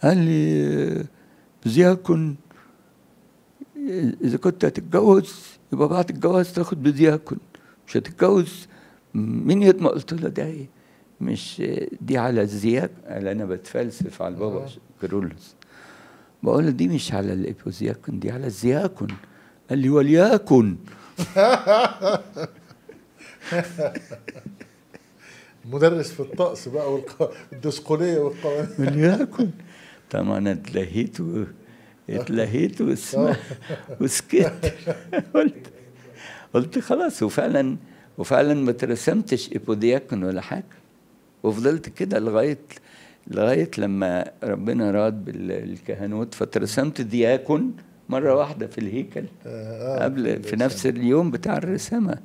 Speaker 2: قال لي بدياكون اذا كنت هتتجوز يبقى بعد الجواز تاخد بدياكون مش هتتجوز مين يطمئن قلت له ده ايه مش دي على الذئاب قال انا بتفلسف على البابا آه. كرولس بقول له دي مش على الابوزياكن دي على الزياكن قال لي وليكن
Speaker 1: مدرس في الطقس بقى والدسقوليه والقوانين
Speaker 2: وليكن طبعا انا اتلهيت اتلهيت آه.
Speaker 1: وسكت قلت
Speaker 2: قلت خلاص وفعلا وفعلا ما ترسمتش ايبودياكون ولا حاجه وفضلت كده لغايه لغايه لما ربنا راد بالكهنوت فترسمت دياكون مره واحده في الهيكل آه، آه، قبل في نفس اليوم بتاع الرسامه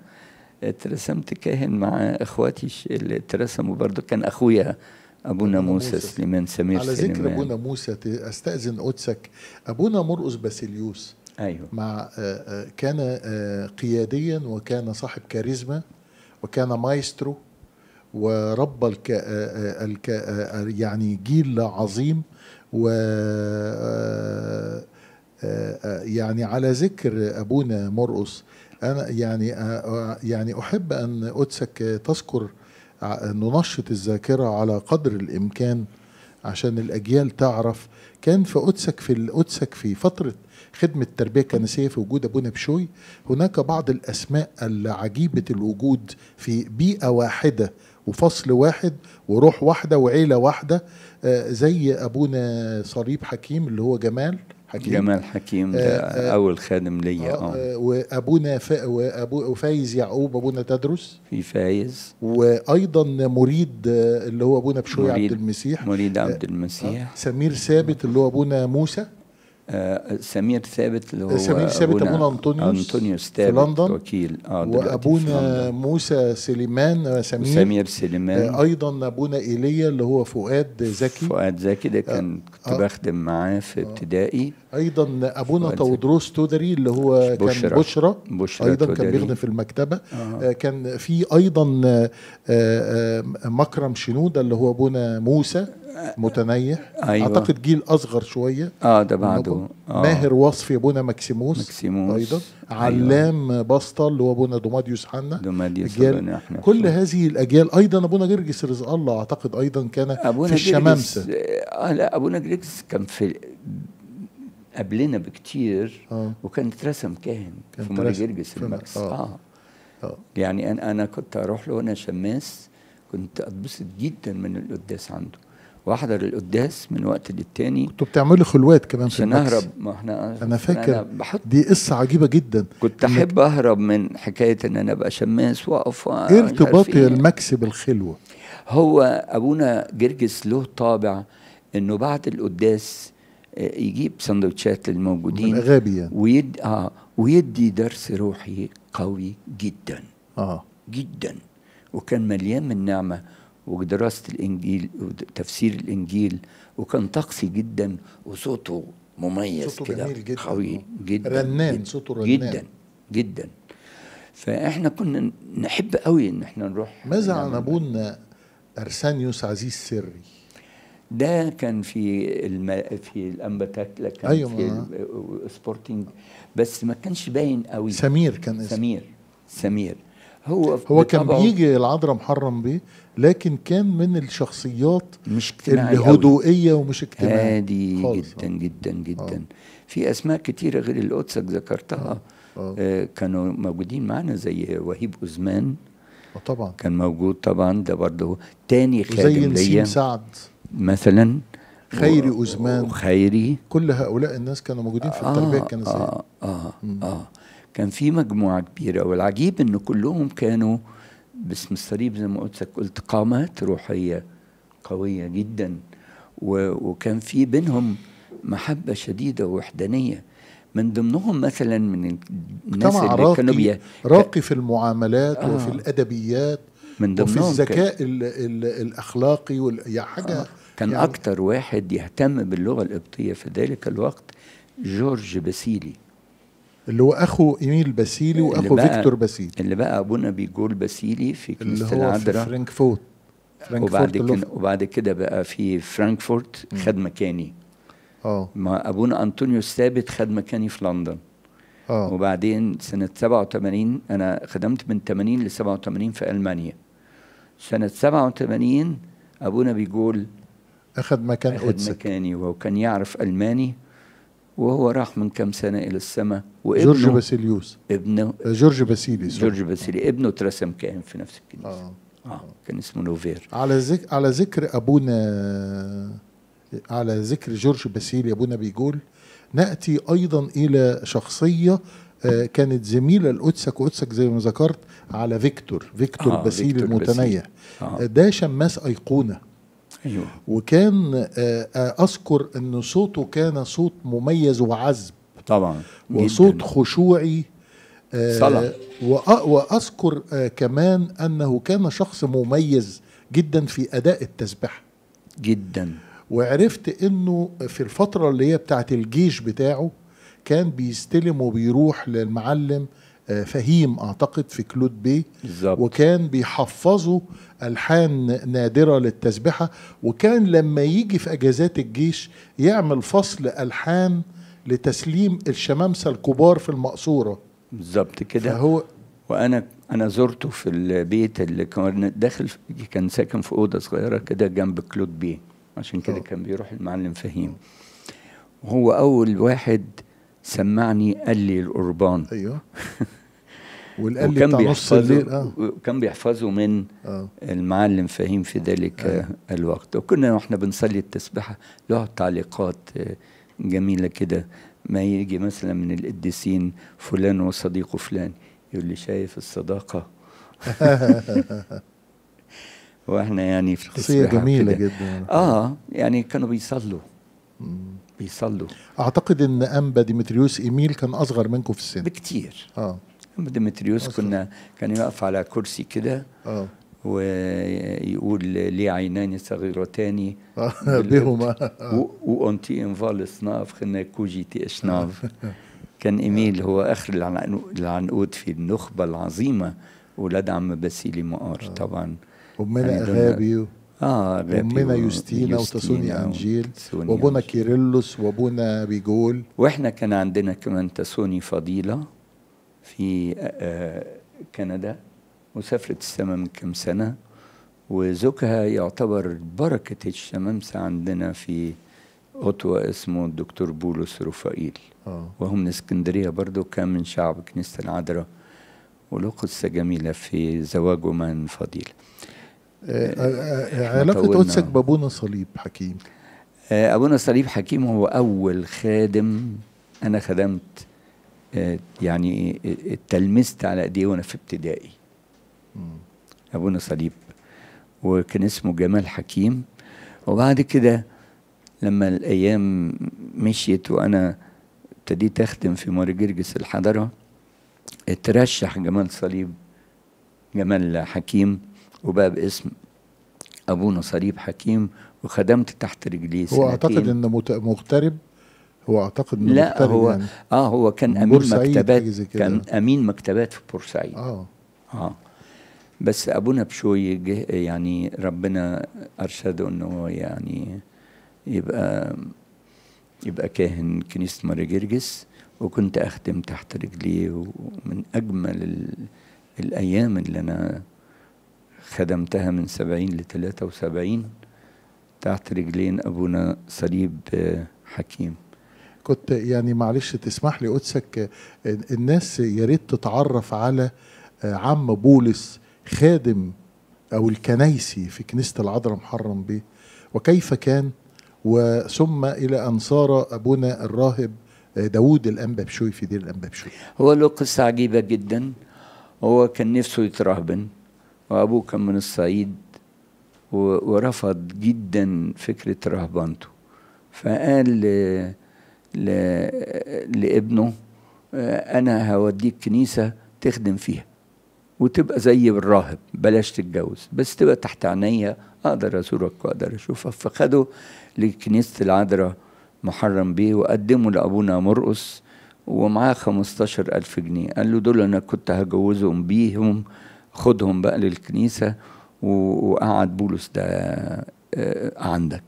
Speaker 2: اترسمت كاهن مع اخواتي اللي اترسموا برضه كان اخويا ابونا موسى سليمان سمير على ذكر ابونا
Speaker 1: موسى استاذن قدسك ابونا مرقس باسيليوس ايوه مع آه، كان قياديا وكان صاحب كاريزما وكان مايسترو وربى الك... الك... يعني جيل عظيم و يعني على ذكر ابونا مرقص انا يعني يعني احب ان قدسك تذكر ننشط الذاكره على قدر الامكان عشان الاجيال تعرف كان في قدسك في قدسك في فتره خدمة التربية الكنسية في وجود أبونا بشوي هناك بعض الأسماء العجيبة الوجود في بيئة واحدة وفصل واحد وروح واحده وعيله واحده آه، زي ابونا صليب حكيم اللي هو جمال حكيم جمال
Speaker 2: حكيم ده آه, آه، اول خادم ليا اه, آه,
Speaker 1: آه، وابونا فا وابو فايز يعقوب ابونا تدرس في فايز وايضا مريد اللي هو ابونا بشوي عبد المسيح مريد عبد المسيح آه سمير ثابت اللي هو ابونا موسى آه، سمير ثابت
Speaker 2: اللي هو سمير ثابت ابونا انطونيوس انطونيوس ثابت في لندن وكيل اه وابونا
Speaker 1: موسى سليمان آه، سمير سمير سليمان آه، ايضا ابونا ايليا اللي هو فؤاد زكي فؤاد زكي ده كان آه كنت بخدم معاه في ابتدائي ايضا ابونا تودروس تودري اللي هو بشرة كان بشرى بشرى ايضا تودري. كان بيخدم في المكتبه آه. كان في ايضا مكرم شنوده اللي هو ابونا موسى متنيح أيوة. اعتقد جيل اصغر شويه اه ده بعده آه. ماهر وصفي ابونا ماكسيموس ماكسيموس ايضا أيوة. علام بسطه اللي هو ابونا دوماديوس حنا دوماديوس أجيال كل شو. هذه الاجيال ايضا ابونا جرجس رزق الله اعتقد ايضا كان أبونا في الشمامسه
Speaker 2: آه لا ابونا جرجس كان في قبلنا بكتير آه. وكان اترسم كاهن كان في مولاي جرجس المكس آه. آه. آه. يعني انا انا كنت اروح له وانا شماس كنت اتبسط جدا من القداس عنده واحضر القداس من وقت للتاني
Speaker 1: كنتوا بتعملوا خلوات كمان في نهرب اهرب
Speaker 2: ما احنا
Speaker 1: انا فاكر أنا بحط دي قصه عجيبه جدا
Speaker 2: كنت احب اهرب من حكايه ان انا ابقى شماس واقف ايه ارتباط إيه.
Speaker 1: المكس بالخلوه
Speaker 2: هو ابونا جرجس له طابع انه بعد القداس آه، يجيب سندوتشات للموجودين من يعني ويد... آه ويدي درس روحي قوي جدا اه جدا وكان مليان من نعمه ودراسة الإنجيل وتفسير الإنجيل وكان طقسي جدا وصوته مميز صوته كده جميل
Speaker 1: جدا قوي جدا رنان صوته رنان جدا جدا فاحنا كنا نحب قوي ان احنا نروح ماذا عن ابونا ارسانيوس عزيز سري
Speaker 2: ده كان في الم... في الامباتاكلا كان أيوة في ال...
Speaker 1: سبورتنج بس ما كانش باين قوي سمير كان اسمه سمير سمير هو هو كان بيجي العذراء محرم بيه لكن كان من الشخصيات مش الهدوئيه ومش اجتماعيه
Speaker 2: هادي جدا جدا جدا آه. في اسماء كتيره غير القدسك ذكرتها آه. آه. آه. كانوا موجودين معنا زي وهيب اوزمان آه، طبعا كان موجود طبعا ده برضه تاني خادم زي نسيم سعد مثلا خيري اوزمان وخيري
Speaker 1: كل هؤلاء الناس كانوا موجودين في آه التربيه الكنسيه
Speaker 2: اه اه, آه, آه كان في مجموعه كبيره والعجيب ان كلهم كانوا آه باسم الصليب زي ما قلت لك قلت قامات روحيه قويه جدا وكان في بينهم محبه شديده ووحدانيه
Speaker 1: من ضمنهم مثلا من الناس اللي كانوا بي... راقي في المعاملات آه وفي الادبيات من ضمنهم وفي الذكاء ك... الاخلاقي وال... حاجه آه
Speaker 2: كان يعني... اكثر واحد يهتم باللغه القبطيه في ذلك الوقت جورج باسيلي
Speaker 1: اللي هو اخو ايميل باسيلي واخو فيكتور
Speaker 2: باسيلي اللي بقى ابونا بيجول باسيلي في كنيسه العذراء اللي هو في
Speaker 1: فرانكفورت وبعد كده
Speaker 2: وبعد كده بقى في فرانكفورت خد مكاني اه ما ابونا انطونيو الثابت خد مكاني في لندن اه وبعدين سنه 87 انا خدمت من 80 ل 87 في المانيا سنه 87 ابونا بيقول اخذ مكان اخذ مكاني وهو كان يعرف الماني وهو راح من كام سنة إلى السماء وابنه جورج
Speaker 1: باسيليوس ابنه آه، جورج باسيلي جورج
Speaker 2: باسيلي ابنه اترسم كاهن في نفس الكنيسة آه. آه. آه. كان اسمه نوفير
Speaker 1: على ذكر على ذكر أبونا على ذكر جورج باسيلي أبونا بيقول نأتي أيضا إلى شخصية آه، كانت زميلة لقدسك وقدسك زي ما ذكرت على فيكتور فيكتور آه باسيلي المتنيع آه. ده شماس أيقونة أيوة. وكان آه، آه، اذكر ان صوته كان صوت مميز وعذب طبعا وصوت جداً. خشوعي آه، صلاة واذكر كمان انه كان شخص مميز جدا في اداء التسبيحه جدا وعرفت انه في الفتره اللي هي بتاعه الجيش بتاعه كان بيستلم وبيروح للمعلم فهيم اعتقد في كلود بي بالزبط. وكان بيحفظوا الحان نادره للتسبحه وكان لما يجي في اجازات الجيش يعمل فصل الحان لتسليم الشمامسه الكبار في المقصوره بالظبط كده فهو وانا انا
Speaker 2: زرته في البيت اللي كان داخل كان ساكن في اوضه صغيره كده جنب كلود بي عشان كده آه. كان بيروح المعلم فهيم وهو اول واحد سمعني قال لي القربان ايوه وكان بيحفظه آه. وكان بيحفظه من آه. المعلم فهيم في ذلك آه. الوقت وكنا واحنا بنصلي التسبيحه له تعليقات آه، جميله كده ما يجي مثلا من القديسين فلان وصديقه فلان يقول لي شايف الصداقه واحنا يعني في قصية جميلة جدا اه يعني كانوا بيصلوا بيصلوا
Speaker 1: اعتقد ان انبا ديمتريوس ايميل كان اصغر منكم في السن بكتير اه ديمتريوس كنا كان
Speaker 2: يقف على كرسي كده اه ويقول لي عينان صغيرتان آه، بهما آه. وانتي انفالس سناف خنا كوجي تي اشناف آه. كان ايميل هو اخر العنقود في النخبه العظيمه ولاد عم بسيلي مقار طبعا
Speaker 1: امنا يعني غابي اه امنا يوستينا وتسوني انجيل وابونا كيرلس وابونا بيجول واحنا كان
Speaker 2: عندنا كمان تسوني فضيله في آه، آه، كندا وسافرت السماء من كام سنة وزوجها يعتبر بركة الشمامسة عندنا في أوتوا اسمه الدكتور بولس رفائيل أوه. وهو من اسكندرية برضه كان من شعب كنيسة العذراء وله قصة جميلة في زواجه من فضيلة آه، علاقة قدسك بأبونا
Speaker 1: صليب حكيم
Speaker 2: أبونا صليب حكيم هو أول خادم أنا خدمت آه، يعني اتلمست على ايديه وانا في ابتدائي ابونا صليب وكان اسمه جمال حكيم وبعد كده لما الايام مشيت وانا ابتديت اخدم في مار جرجس الحضره اترشح جمال صليب جمال حكيم وبقى باسم ابونا صليب حكيم وخدمت تحت رجليه هو اعتقد انه
Speaker 1: مغترب هو اعتقد لا هو يعني. اه هو كان امين مكتبات كان
Speaker 2: امين مكتبات في بورسعيد اه اه بس ابونا بشوي يعني ربنا ارشده انه يعني يبقى يبقى كاهن كنيسه ماري جرجس وكنت اخدم تحت رجليه ومن اجمل الايام اللي انا خدمتها من 70 ل 73 تحت رجلين ابونا صليب حكيم
Speaker 1: كنت يعني معلش تسمح لي قدسك الناس يا ريت تتعرف على آه، عم بولس خادم او الكنيسي في كنيسه العذراء محرم بيه وكيف كان وثم الى ان صار ابونا الراهب آه، داوود الانبابشوي في دير الانبابشوي
Speaker 2: هو له قصه عجيبه جدا هو كان نفسه يترهبن وابوه كان من الصعيد ورفض جدا فكره رهبانته فقال آه، لابنه آه، انا هوديك كنيسه تخدم فيها وتبقى زي الراهب بلاش تتجوز بس تبقى تحت عينيا اقدر ازورك واقدر اشوفك فخده لكنيسه العذراء محرم بيه وقدمه لابونا مرقس ومعاه 15000 ألف جنيه قال له دول أنا كنت هجوزهم بيهم خدهم بقى للكنيسة وقعد بولس ده آه، عندك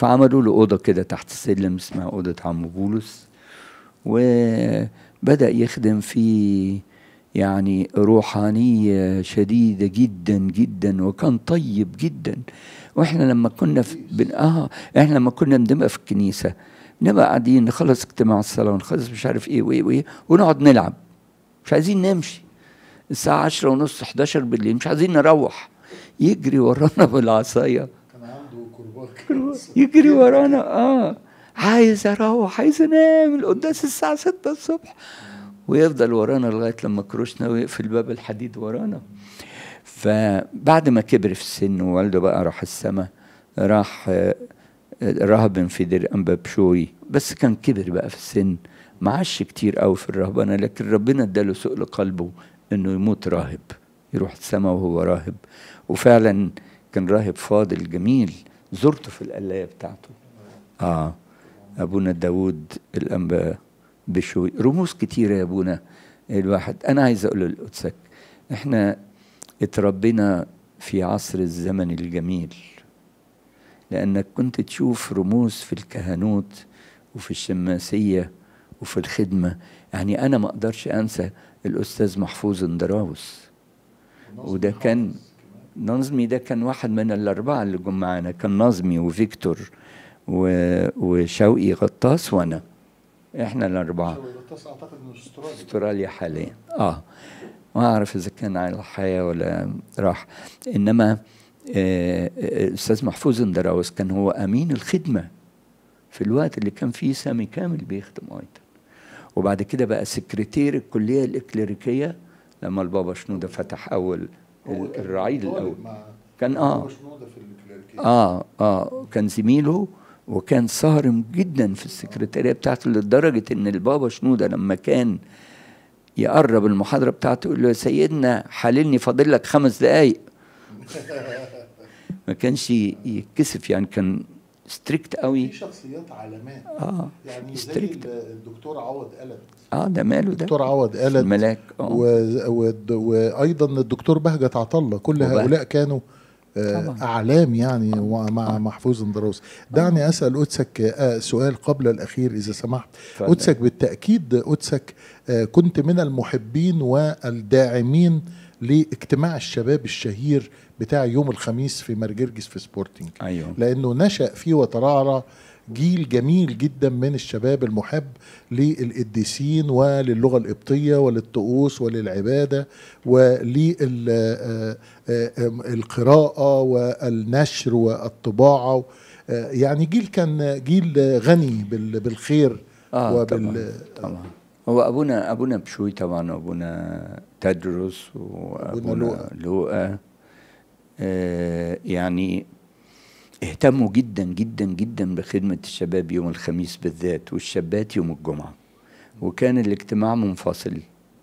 Speaker 2: فعملوا له اوضه كده تحت السلم اسمها اوضه عم بولس وبدا يخدم في يعني روحانيه شديده جدا جدا وكان طيب جدا واحنا لما كنا في بن... اه احنا لما كنا بنبقى في الكنيسه نبقى قاعدين نخلص اجتماع الصلاه ونخلص مش عارف ايه وايه وايه ونقعد نلعب مش عايزين نمشي الساعه 10 ونص 11 بالليل مش عايزين نروح يجري ورانا بالعصايه يجري ورانا اه عايز اروح عايز انام القداس الساعه 6 الصبح ويفضل ورانا لغايه لما كروشنا ويقفل باب الحديد ورانا فبعد ما كبر في السن ووالده بقى راح السما راح آه، رهبن في دير انباب شوي بس كان كبر بقى في السن ما عاش كتير قوي في الرهبنه لكن ربنا اداله سوء لقلبه انه يموت راهب يروح السما وهو راهب وفعلا كان راهب فاضل جميل زرته في القلاية بتاعته آه أبونا داوود الأنباء بشوي رموز كتيرة يا أبونا الواحد أنا عايز أقول لقدسك إحنا اتربينا في عصر الزمن الجميل لأنك كنت تشوف رموز في الكهنوت وفي الشماسية وفي الخدمة يعني أنا ما أقدرش أنسى الأستاذ محفوظ اندراوس وده كان نظمي ده كان واحد من الأربعة اللي جم معانا كان نظمي وفيكتور وشوقي غطاس وأنا إحنا الأربعة شوقي غطاس أعتقد من أستراليا أستراليا حاليا آه ما أعرف إذا كان على الحياة ولا راح إنما الأستاذ آه، آه، محفوظ اندراوس كان هو أمين الخدمة في الوقت اللي كان فيه سامي كامل بيخدم أيضا وبعد كده بقى سكرتير الكلية الإكليريكية لما البابا شنودة فتح أول آه، الرعيل الاول كان اه اه اه كان زميله وكان صارم جدا في السكرتاريه بتاعته لدرجه ان البابا شنوده لما كان يقرب المحاضره بتاعته يقول له يا سيدنا حللني فاضل لك خمس دقائق ما كانش يتكسف يعني كان
Speaker 1: ستريكت قوي في شخصيات علامات اه يعني ستريكت. زي الدكتور عوض قلت اه ده ماله ده الدكتور عوض قلت الملاك اه وايضا و... و... الدكتور بهجت عطله كل وبهجة. هؤلاء كانوا آه اعلام يعني آه. مع آه. محفوظ اندروس دعني آه. اسال قدسك آه، سؤال قبل الاخير اذا سمحت قدسك بالتاكيد قدسك آه، كنت من المحبين والداعمين لاجتماع الشباب الشهير بتاع يوم الخميس في مرجرجس في سبورتنج أيوه. لانه نشا فيه وترعرع جيل جميل جدا من الشباب المحب للقديسين وللغه القبطيه وللطقوس وللعباده وللقراءه والنشر والطباعه يعني جيل كان جيل غني بالخير آه وبال طبعا.
Speaker 2: طبعا. هو ابونا ابونا بشوي طبعا ابونا تدرس وابونا لؤى آه يعني اهتموا جدا جدا جدا بخدمة الشباب يوم الخميس بالذات والشابات يوم الجمعة وكان الاجتماع منفصل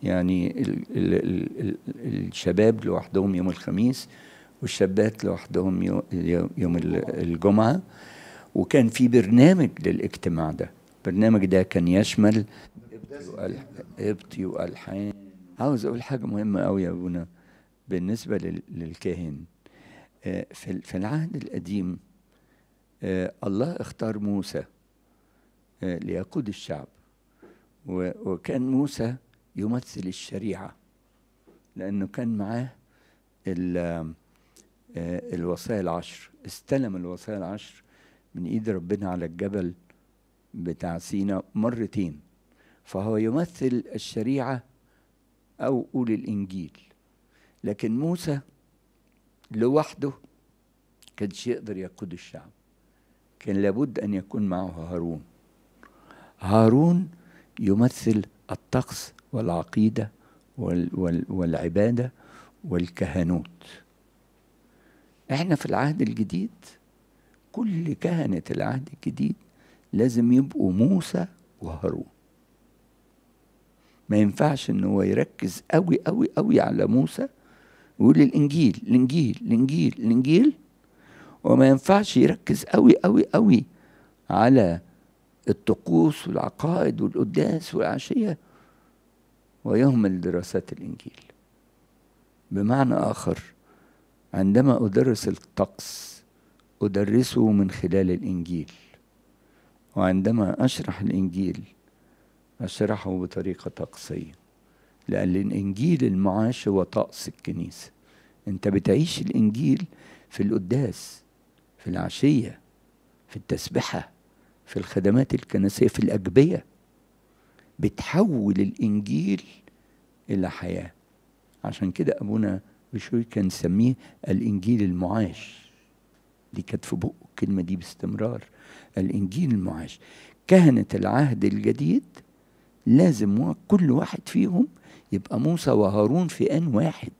Speaker 2: يعني ال ال ال الشباب لوحدهم يوم الخميس والشابات لوحدهم يوم, يوم الجمعة وكان في برنامج للاجتماع ده البرنامج ده كان يشمل وابتي والحان عاوز اقول حاجه مهمه قوي يا ابونا بالنسبه للكاهن آه، في العهد القديم آه، الله اختار موسى آه، ليقود الشعب وكان موسى يمثل الشريعه لانه كان معاه الوصايا العشر استلم الوصايا العشر من ايد ربنا على الجبل بتاع سينا مرتين فهو يمثل الشريعة أو أولي الإنجيل لكن موسى لوحده كانش يقدر يقود الشعب كان لابد أن يكون معه هارون هارون يمثل الطقس والعقيدة والعبادة والكهنوت احنا في العهد الجديد كل كهنة العهد الجديد لازم يبقوا موسى وهارون ما ينفعش ان هو يركز قوي قوي قوي على موسى ويقول الانجيل الانجيل الانجيل الانجيل وما ينفعش يركز قوي قوي قوي على الطقوس والعقائد والقداس والعشيه ويهمل دراسات الانجيل بمعنى اخر عندما ادرس الطقس ادرسه من خلال الانجيل وعندما اشرح الانجيل أشرحه بطريقة طقسية لأن الإنجيل المعاش هو طقس الكنيسة أنت بتعيش الإنجيل في القداس في العشية في التسبحة في الخدمات الكنسية في الأجبية بتحول الإنجيل إلى حياة عشان كده أبونا بشوي كان سميه الإنجيل المعاش دي كانت في بقه الكلمة دي باستمرار الإنجيل المعاش كهنة العهد الجديد لازم كل واحد فيهم يبقى موسى وهارون في آن واحد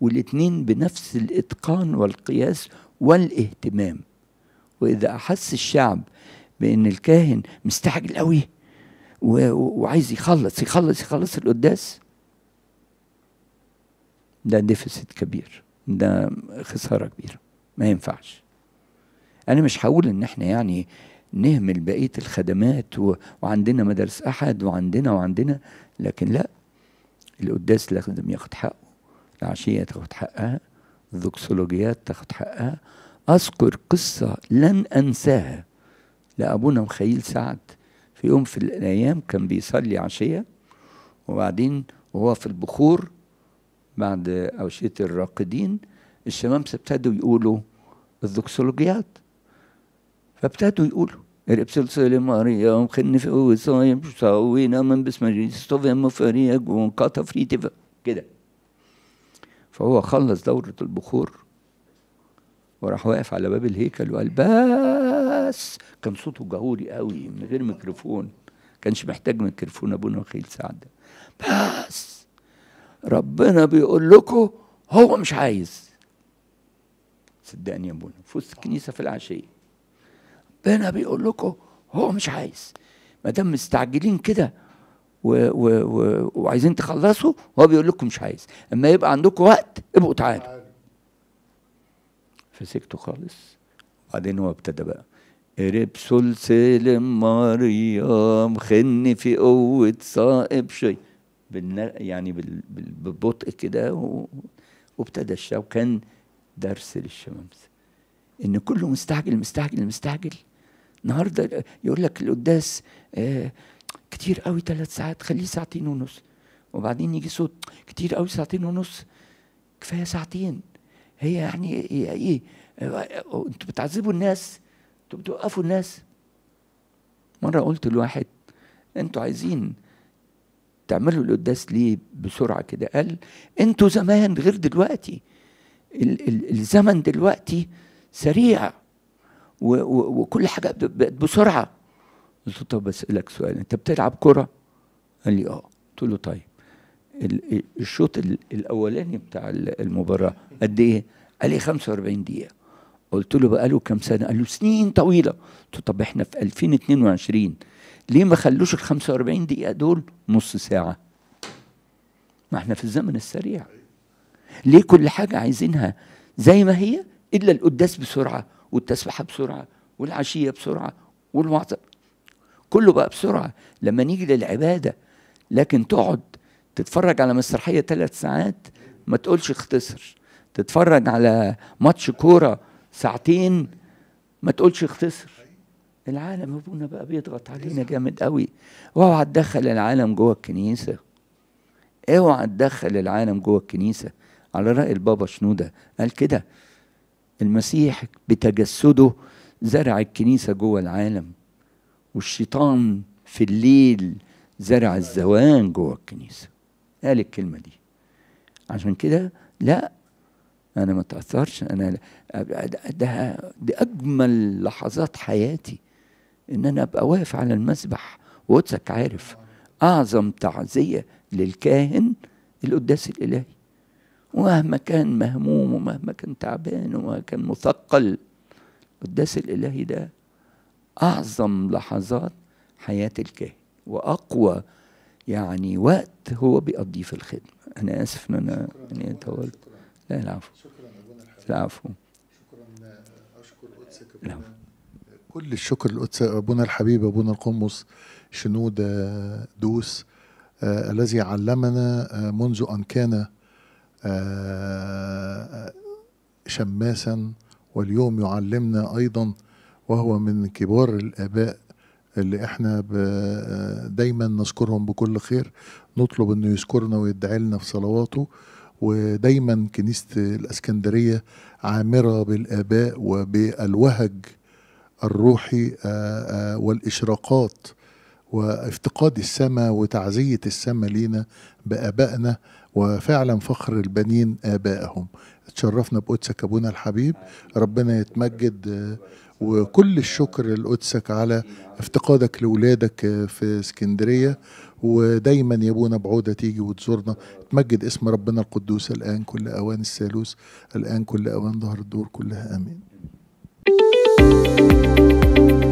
Speaker 2: والاتنين بنفس الإتقان والقياس والاهتمام وإذا أحس الشعب بأن الكاهن مستعجل قوي وعايز يخلص يخلص يخلص القداس ده ديفيسيت كبير ده خسارة كبيرة ما ينفعش أنا مش هقول إن إحنا يعني نهمل بقية الخدمات و... وعندنا مدارس أحد وعندنا وعندنا لكن لا القداس لازم ياخد حقه العشية تاخد حقها الدوكسولوجيات تاخد حقها أذكر قصة لن أنساها لأبونا مخيل سعد في يوم في الأيام كان بيصلي عشية وبعدين وهو في البخور بعد أوشية الراقدين الشمامسة ابتدوا يقولوا الدوكسولوجيات فابتدوا يقولوا الابسلسل مريم خنف وصايم سوينا من بسم جيستوفيم فريق وانقطع فريتفا كده فهو خلص دورة البخور وراح واقف على باب الهيكل وقال بس كان صوته جهوري قوي من غير ميكروفون كانش محتاج ميكروفون ابونا وخيل سعد بس ربنا بيقول لكم هو مش عايز صدقني يا ابونا في وسط الكنيسه في العشيه ربنا بيقول لكم هو مش عايز ما دام مستعجلين كده و و و وعايزين تخلصوا هو بيقول لكم مش عايز اما يبقى عندكم وقت ابقوا تعالوا فسكتوا خالص وبعدين هو ابتدى بقى قرب سلسل مريم خن في قوة صائب شيء يعني ببطء كده وابتدى الشاب كان درس للشمامسة ان كله مستعجل مستعجل مستعجل النهارده يقول لك القداس آه كتير قوي ثلاث ساعات خليه ساعتين ونص وبعدين يجي صوت كتير قوي ساعتين ونص كفايه ساعتين هي يعني ايه آه، انتوا بتعذبوا الناس انتوا بتوقفوا الناس مره قلت لواحد انتوا عايزين تعملوا القداس ليه بسرعه كده قال انتوا زمان غير دلوقتي ال ال الزمن دلوقتي سريع وكل حاجه بقت بسرعه قلت له طب بسالك سؤال انت بتلعب كره قال لي اه قلت له طيب الشوط الاولاني بتاع المباراه قد ايه قال لي 45 دقيقه قلت له بقى له كام سنه قال له سنين طويله قلت له طب احنا في 2022 ليه ما خلوش ال 45 دقيقه دول نص ساعه ما احنا في الزمن السريع ليه كل حاجه عايزينها زي ما هي الا القداس بسرعه والتسبحه بسرعه والعشيه بسرعه والوعظه كله بقى بسرعه لما نيجي للعباده لكن تقعد تتفرج على مسرحيه ثلاث ساعات ما تقولش اختصر تتفرج على ماتش كوره ساعتين ما تقولش اختصر العالم ابونا بقى بيضغط علينا جامد قوي اوعى تدخل العالم جوه الكنيسه اوعى تدخل العالم جوه الكنيسه على راي البابا شنوده قال كده المسيح بتجسده زرع الكنيسة جوه العالم والشيطان في الليل زرع الزوان جوه الكنيسة قال الكلمة دي عشان كده لا أنا ما تأثرش أنا ده دي أجمل لحظات حياتي إن أنا أبقى واقف على المسبح وقدسك عارف أعظم تعزية للكاهن القداس الإلهي ومهما كان مهموم ومهما كان تعبان ومهما كان مثقل القداس الإلهي ده أعظم لحظات حياة الكاهن وأقوى يعني وقت هو بيقضيه في الخدمة أنا آسف إن أنا يعني طولت
Speaker 1: لا العفو العفو شكرا أشكر قدسك كل الشكر القدس أبونا الحبيب أبونا القمص شنودة آه، دوس آه، الذي علمنا آه، منذ أن كان آه، آه، شماسا واليوم يعلمنا ايضا وهو من كبار الاباء اللي احنا آه، دايما نذكرهم بكل خير نطلب انه يذكرنا ويدعي لنا في صلواته ودايما كنيسه الاسكندريه عامره بالاباء وبالوهج الروحي والاشراقات وافتقاد السماء وتعزيه السماء لينا بابائنا وفعلا فخر البنين آبائهم اتشرفنا بقدسك أبونا الحبيب ربنا يتمجد آه، وكل الشكر لقدسك على افتقادك لولادك آه، في اسكندرية ودايما يا ابونا بعودة تيجي وتزورنا تمجد اسم ربنا القدوس الآن كل أوان الثالوث الآن كل أوان ظهر الدور كلها آمين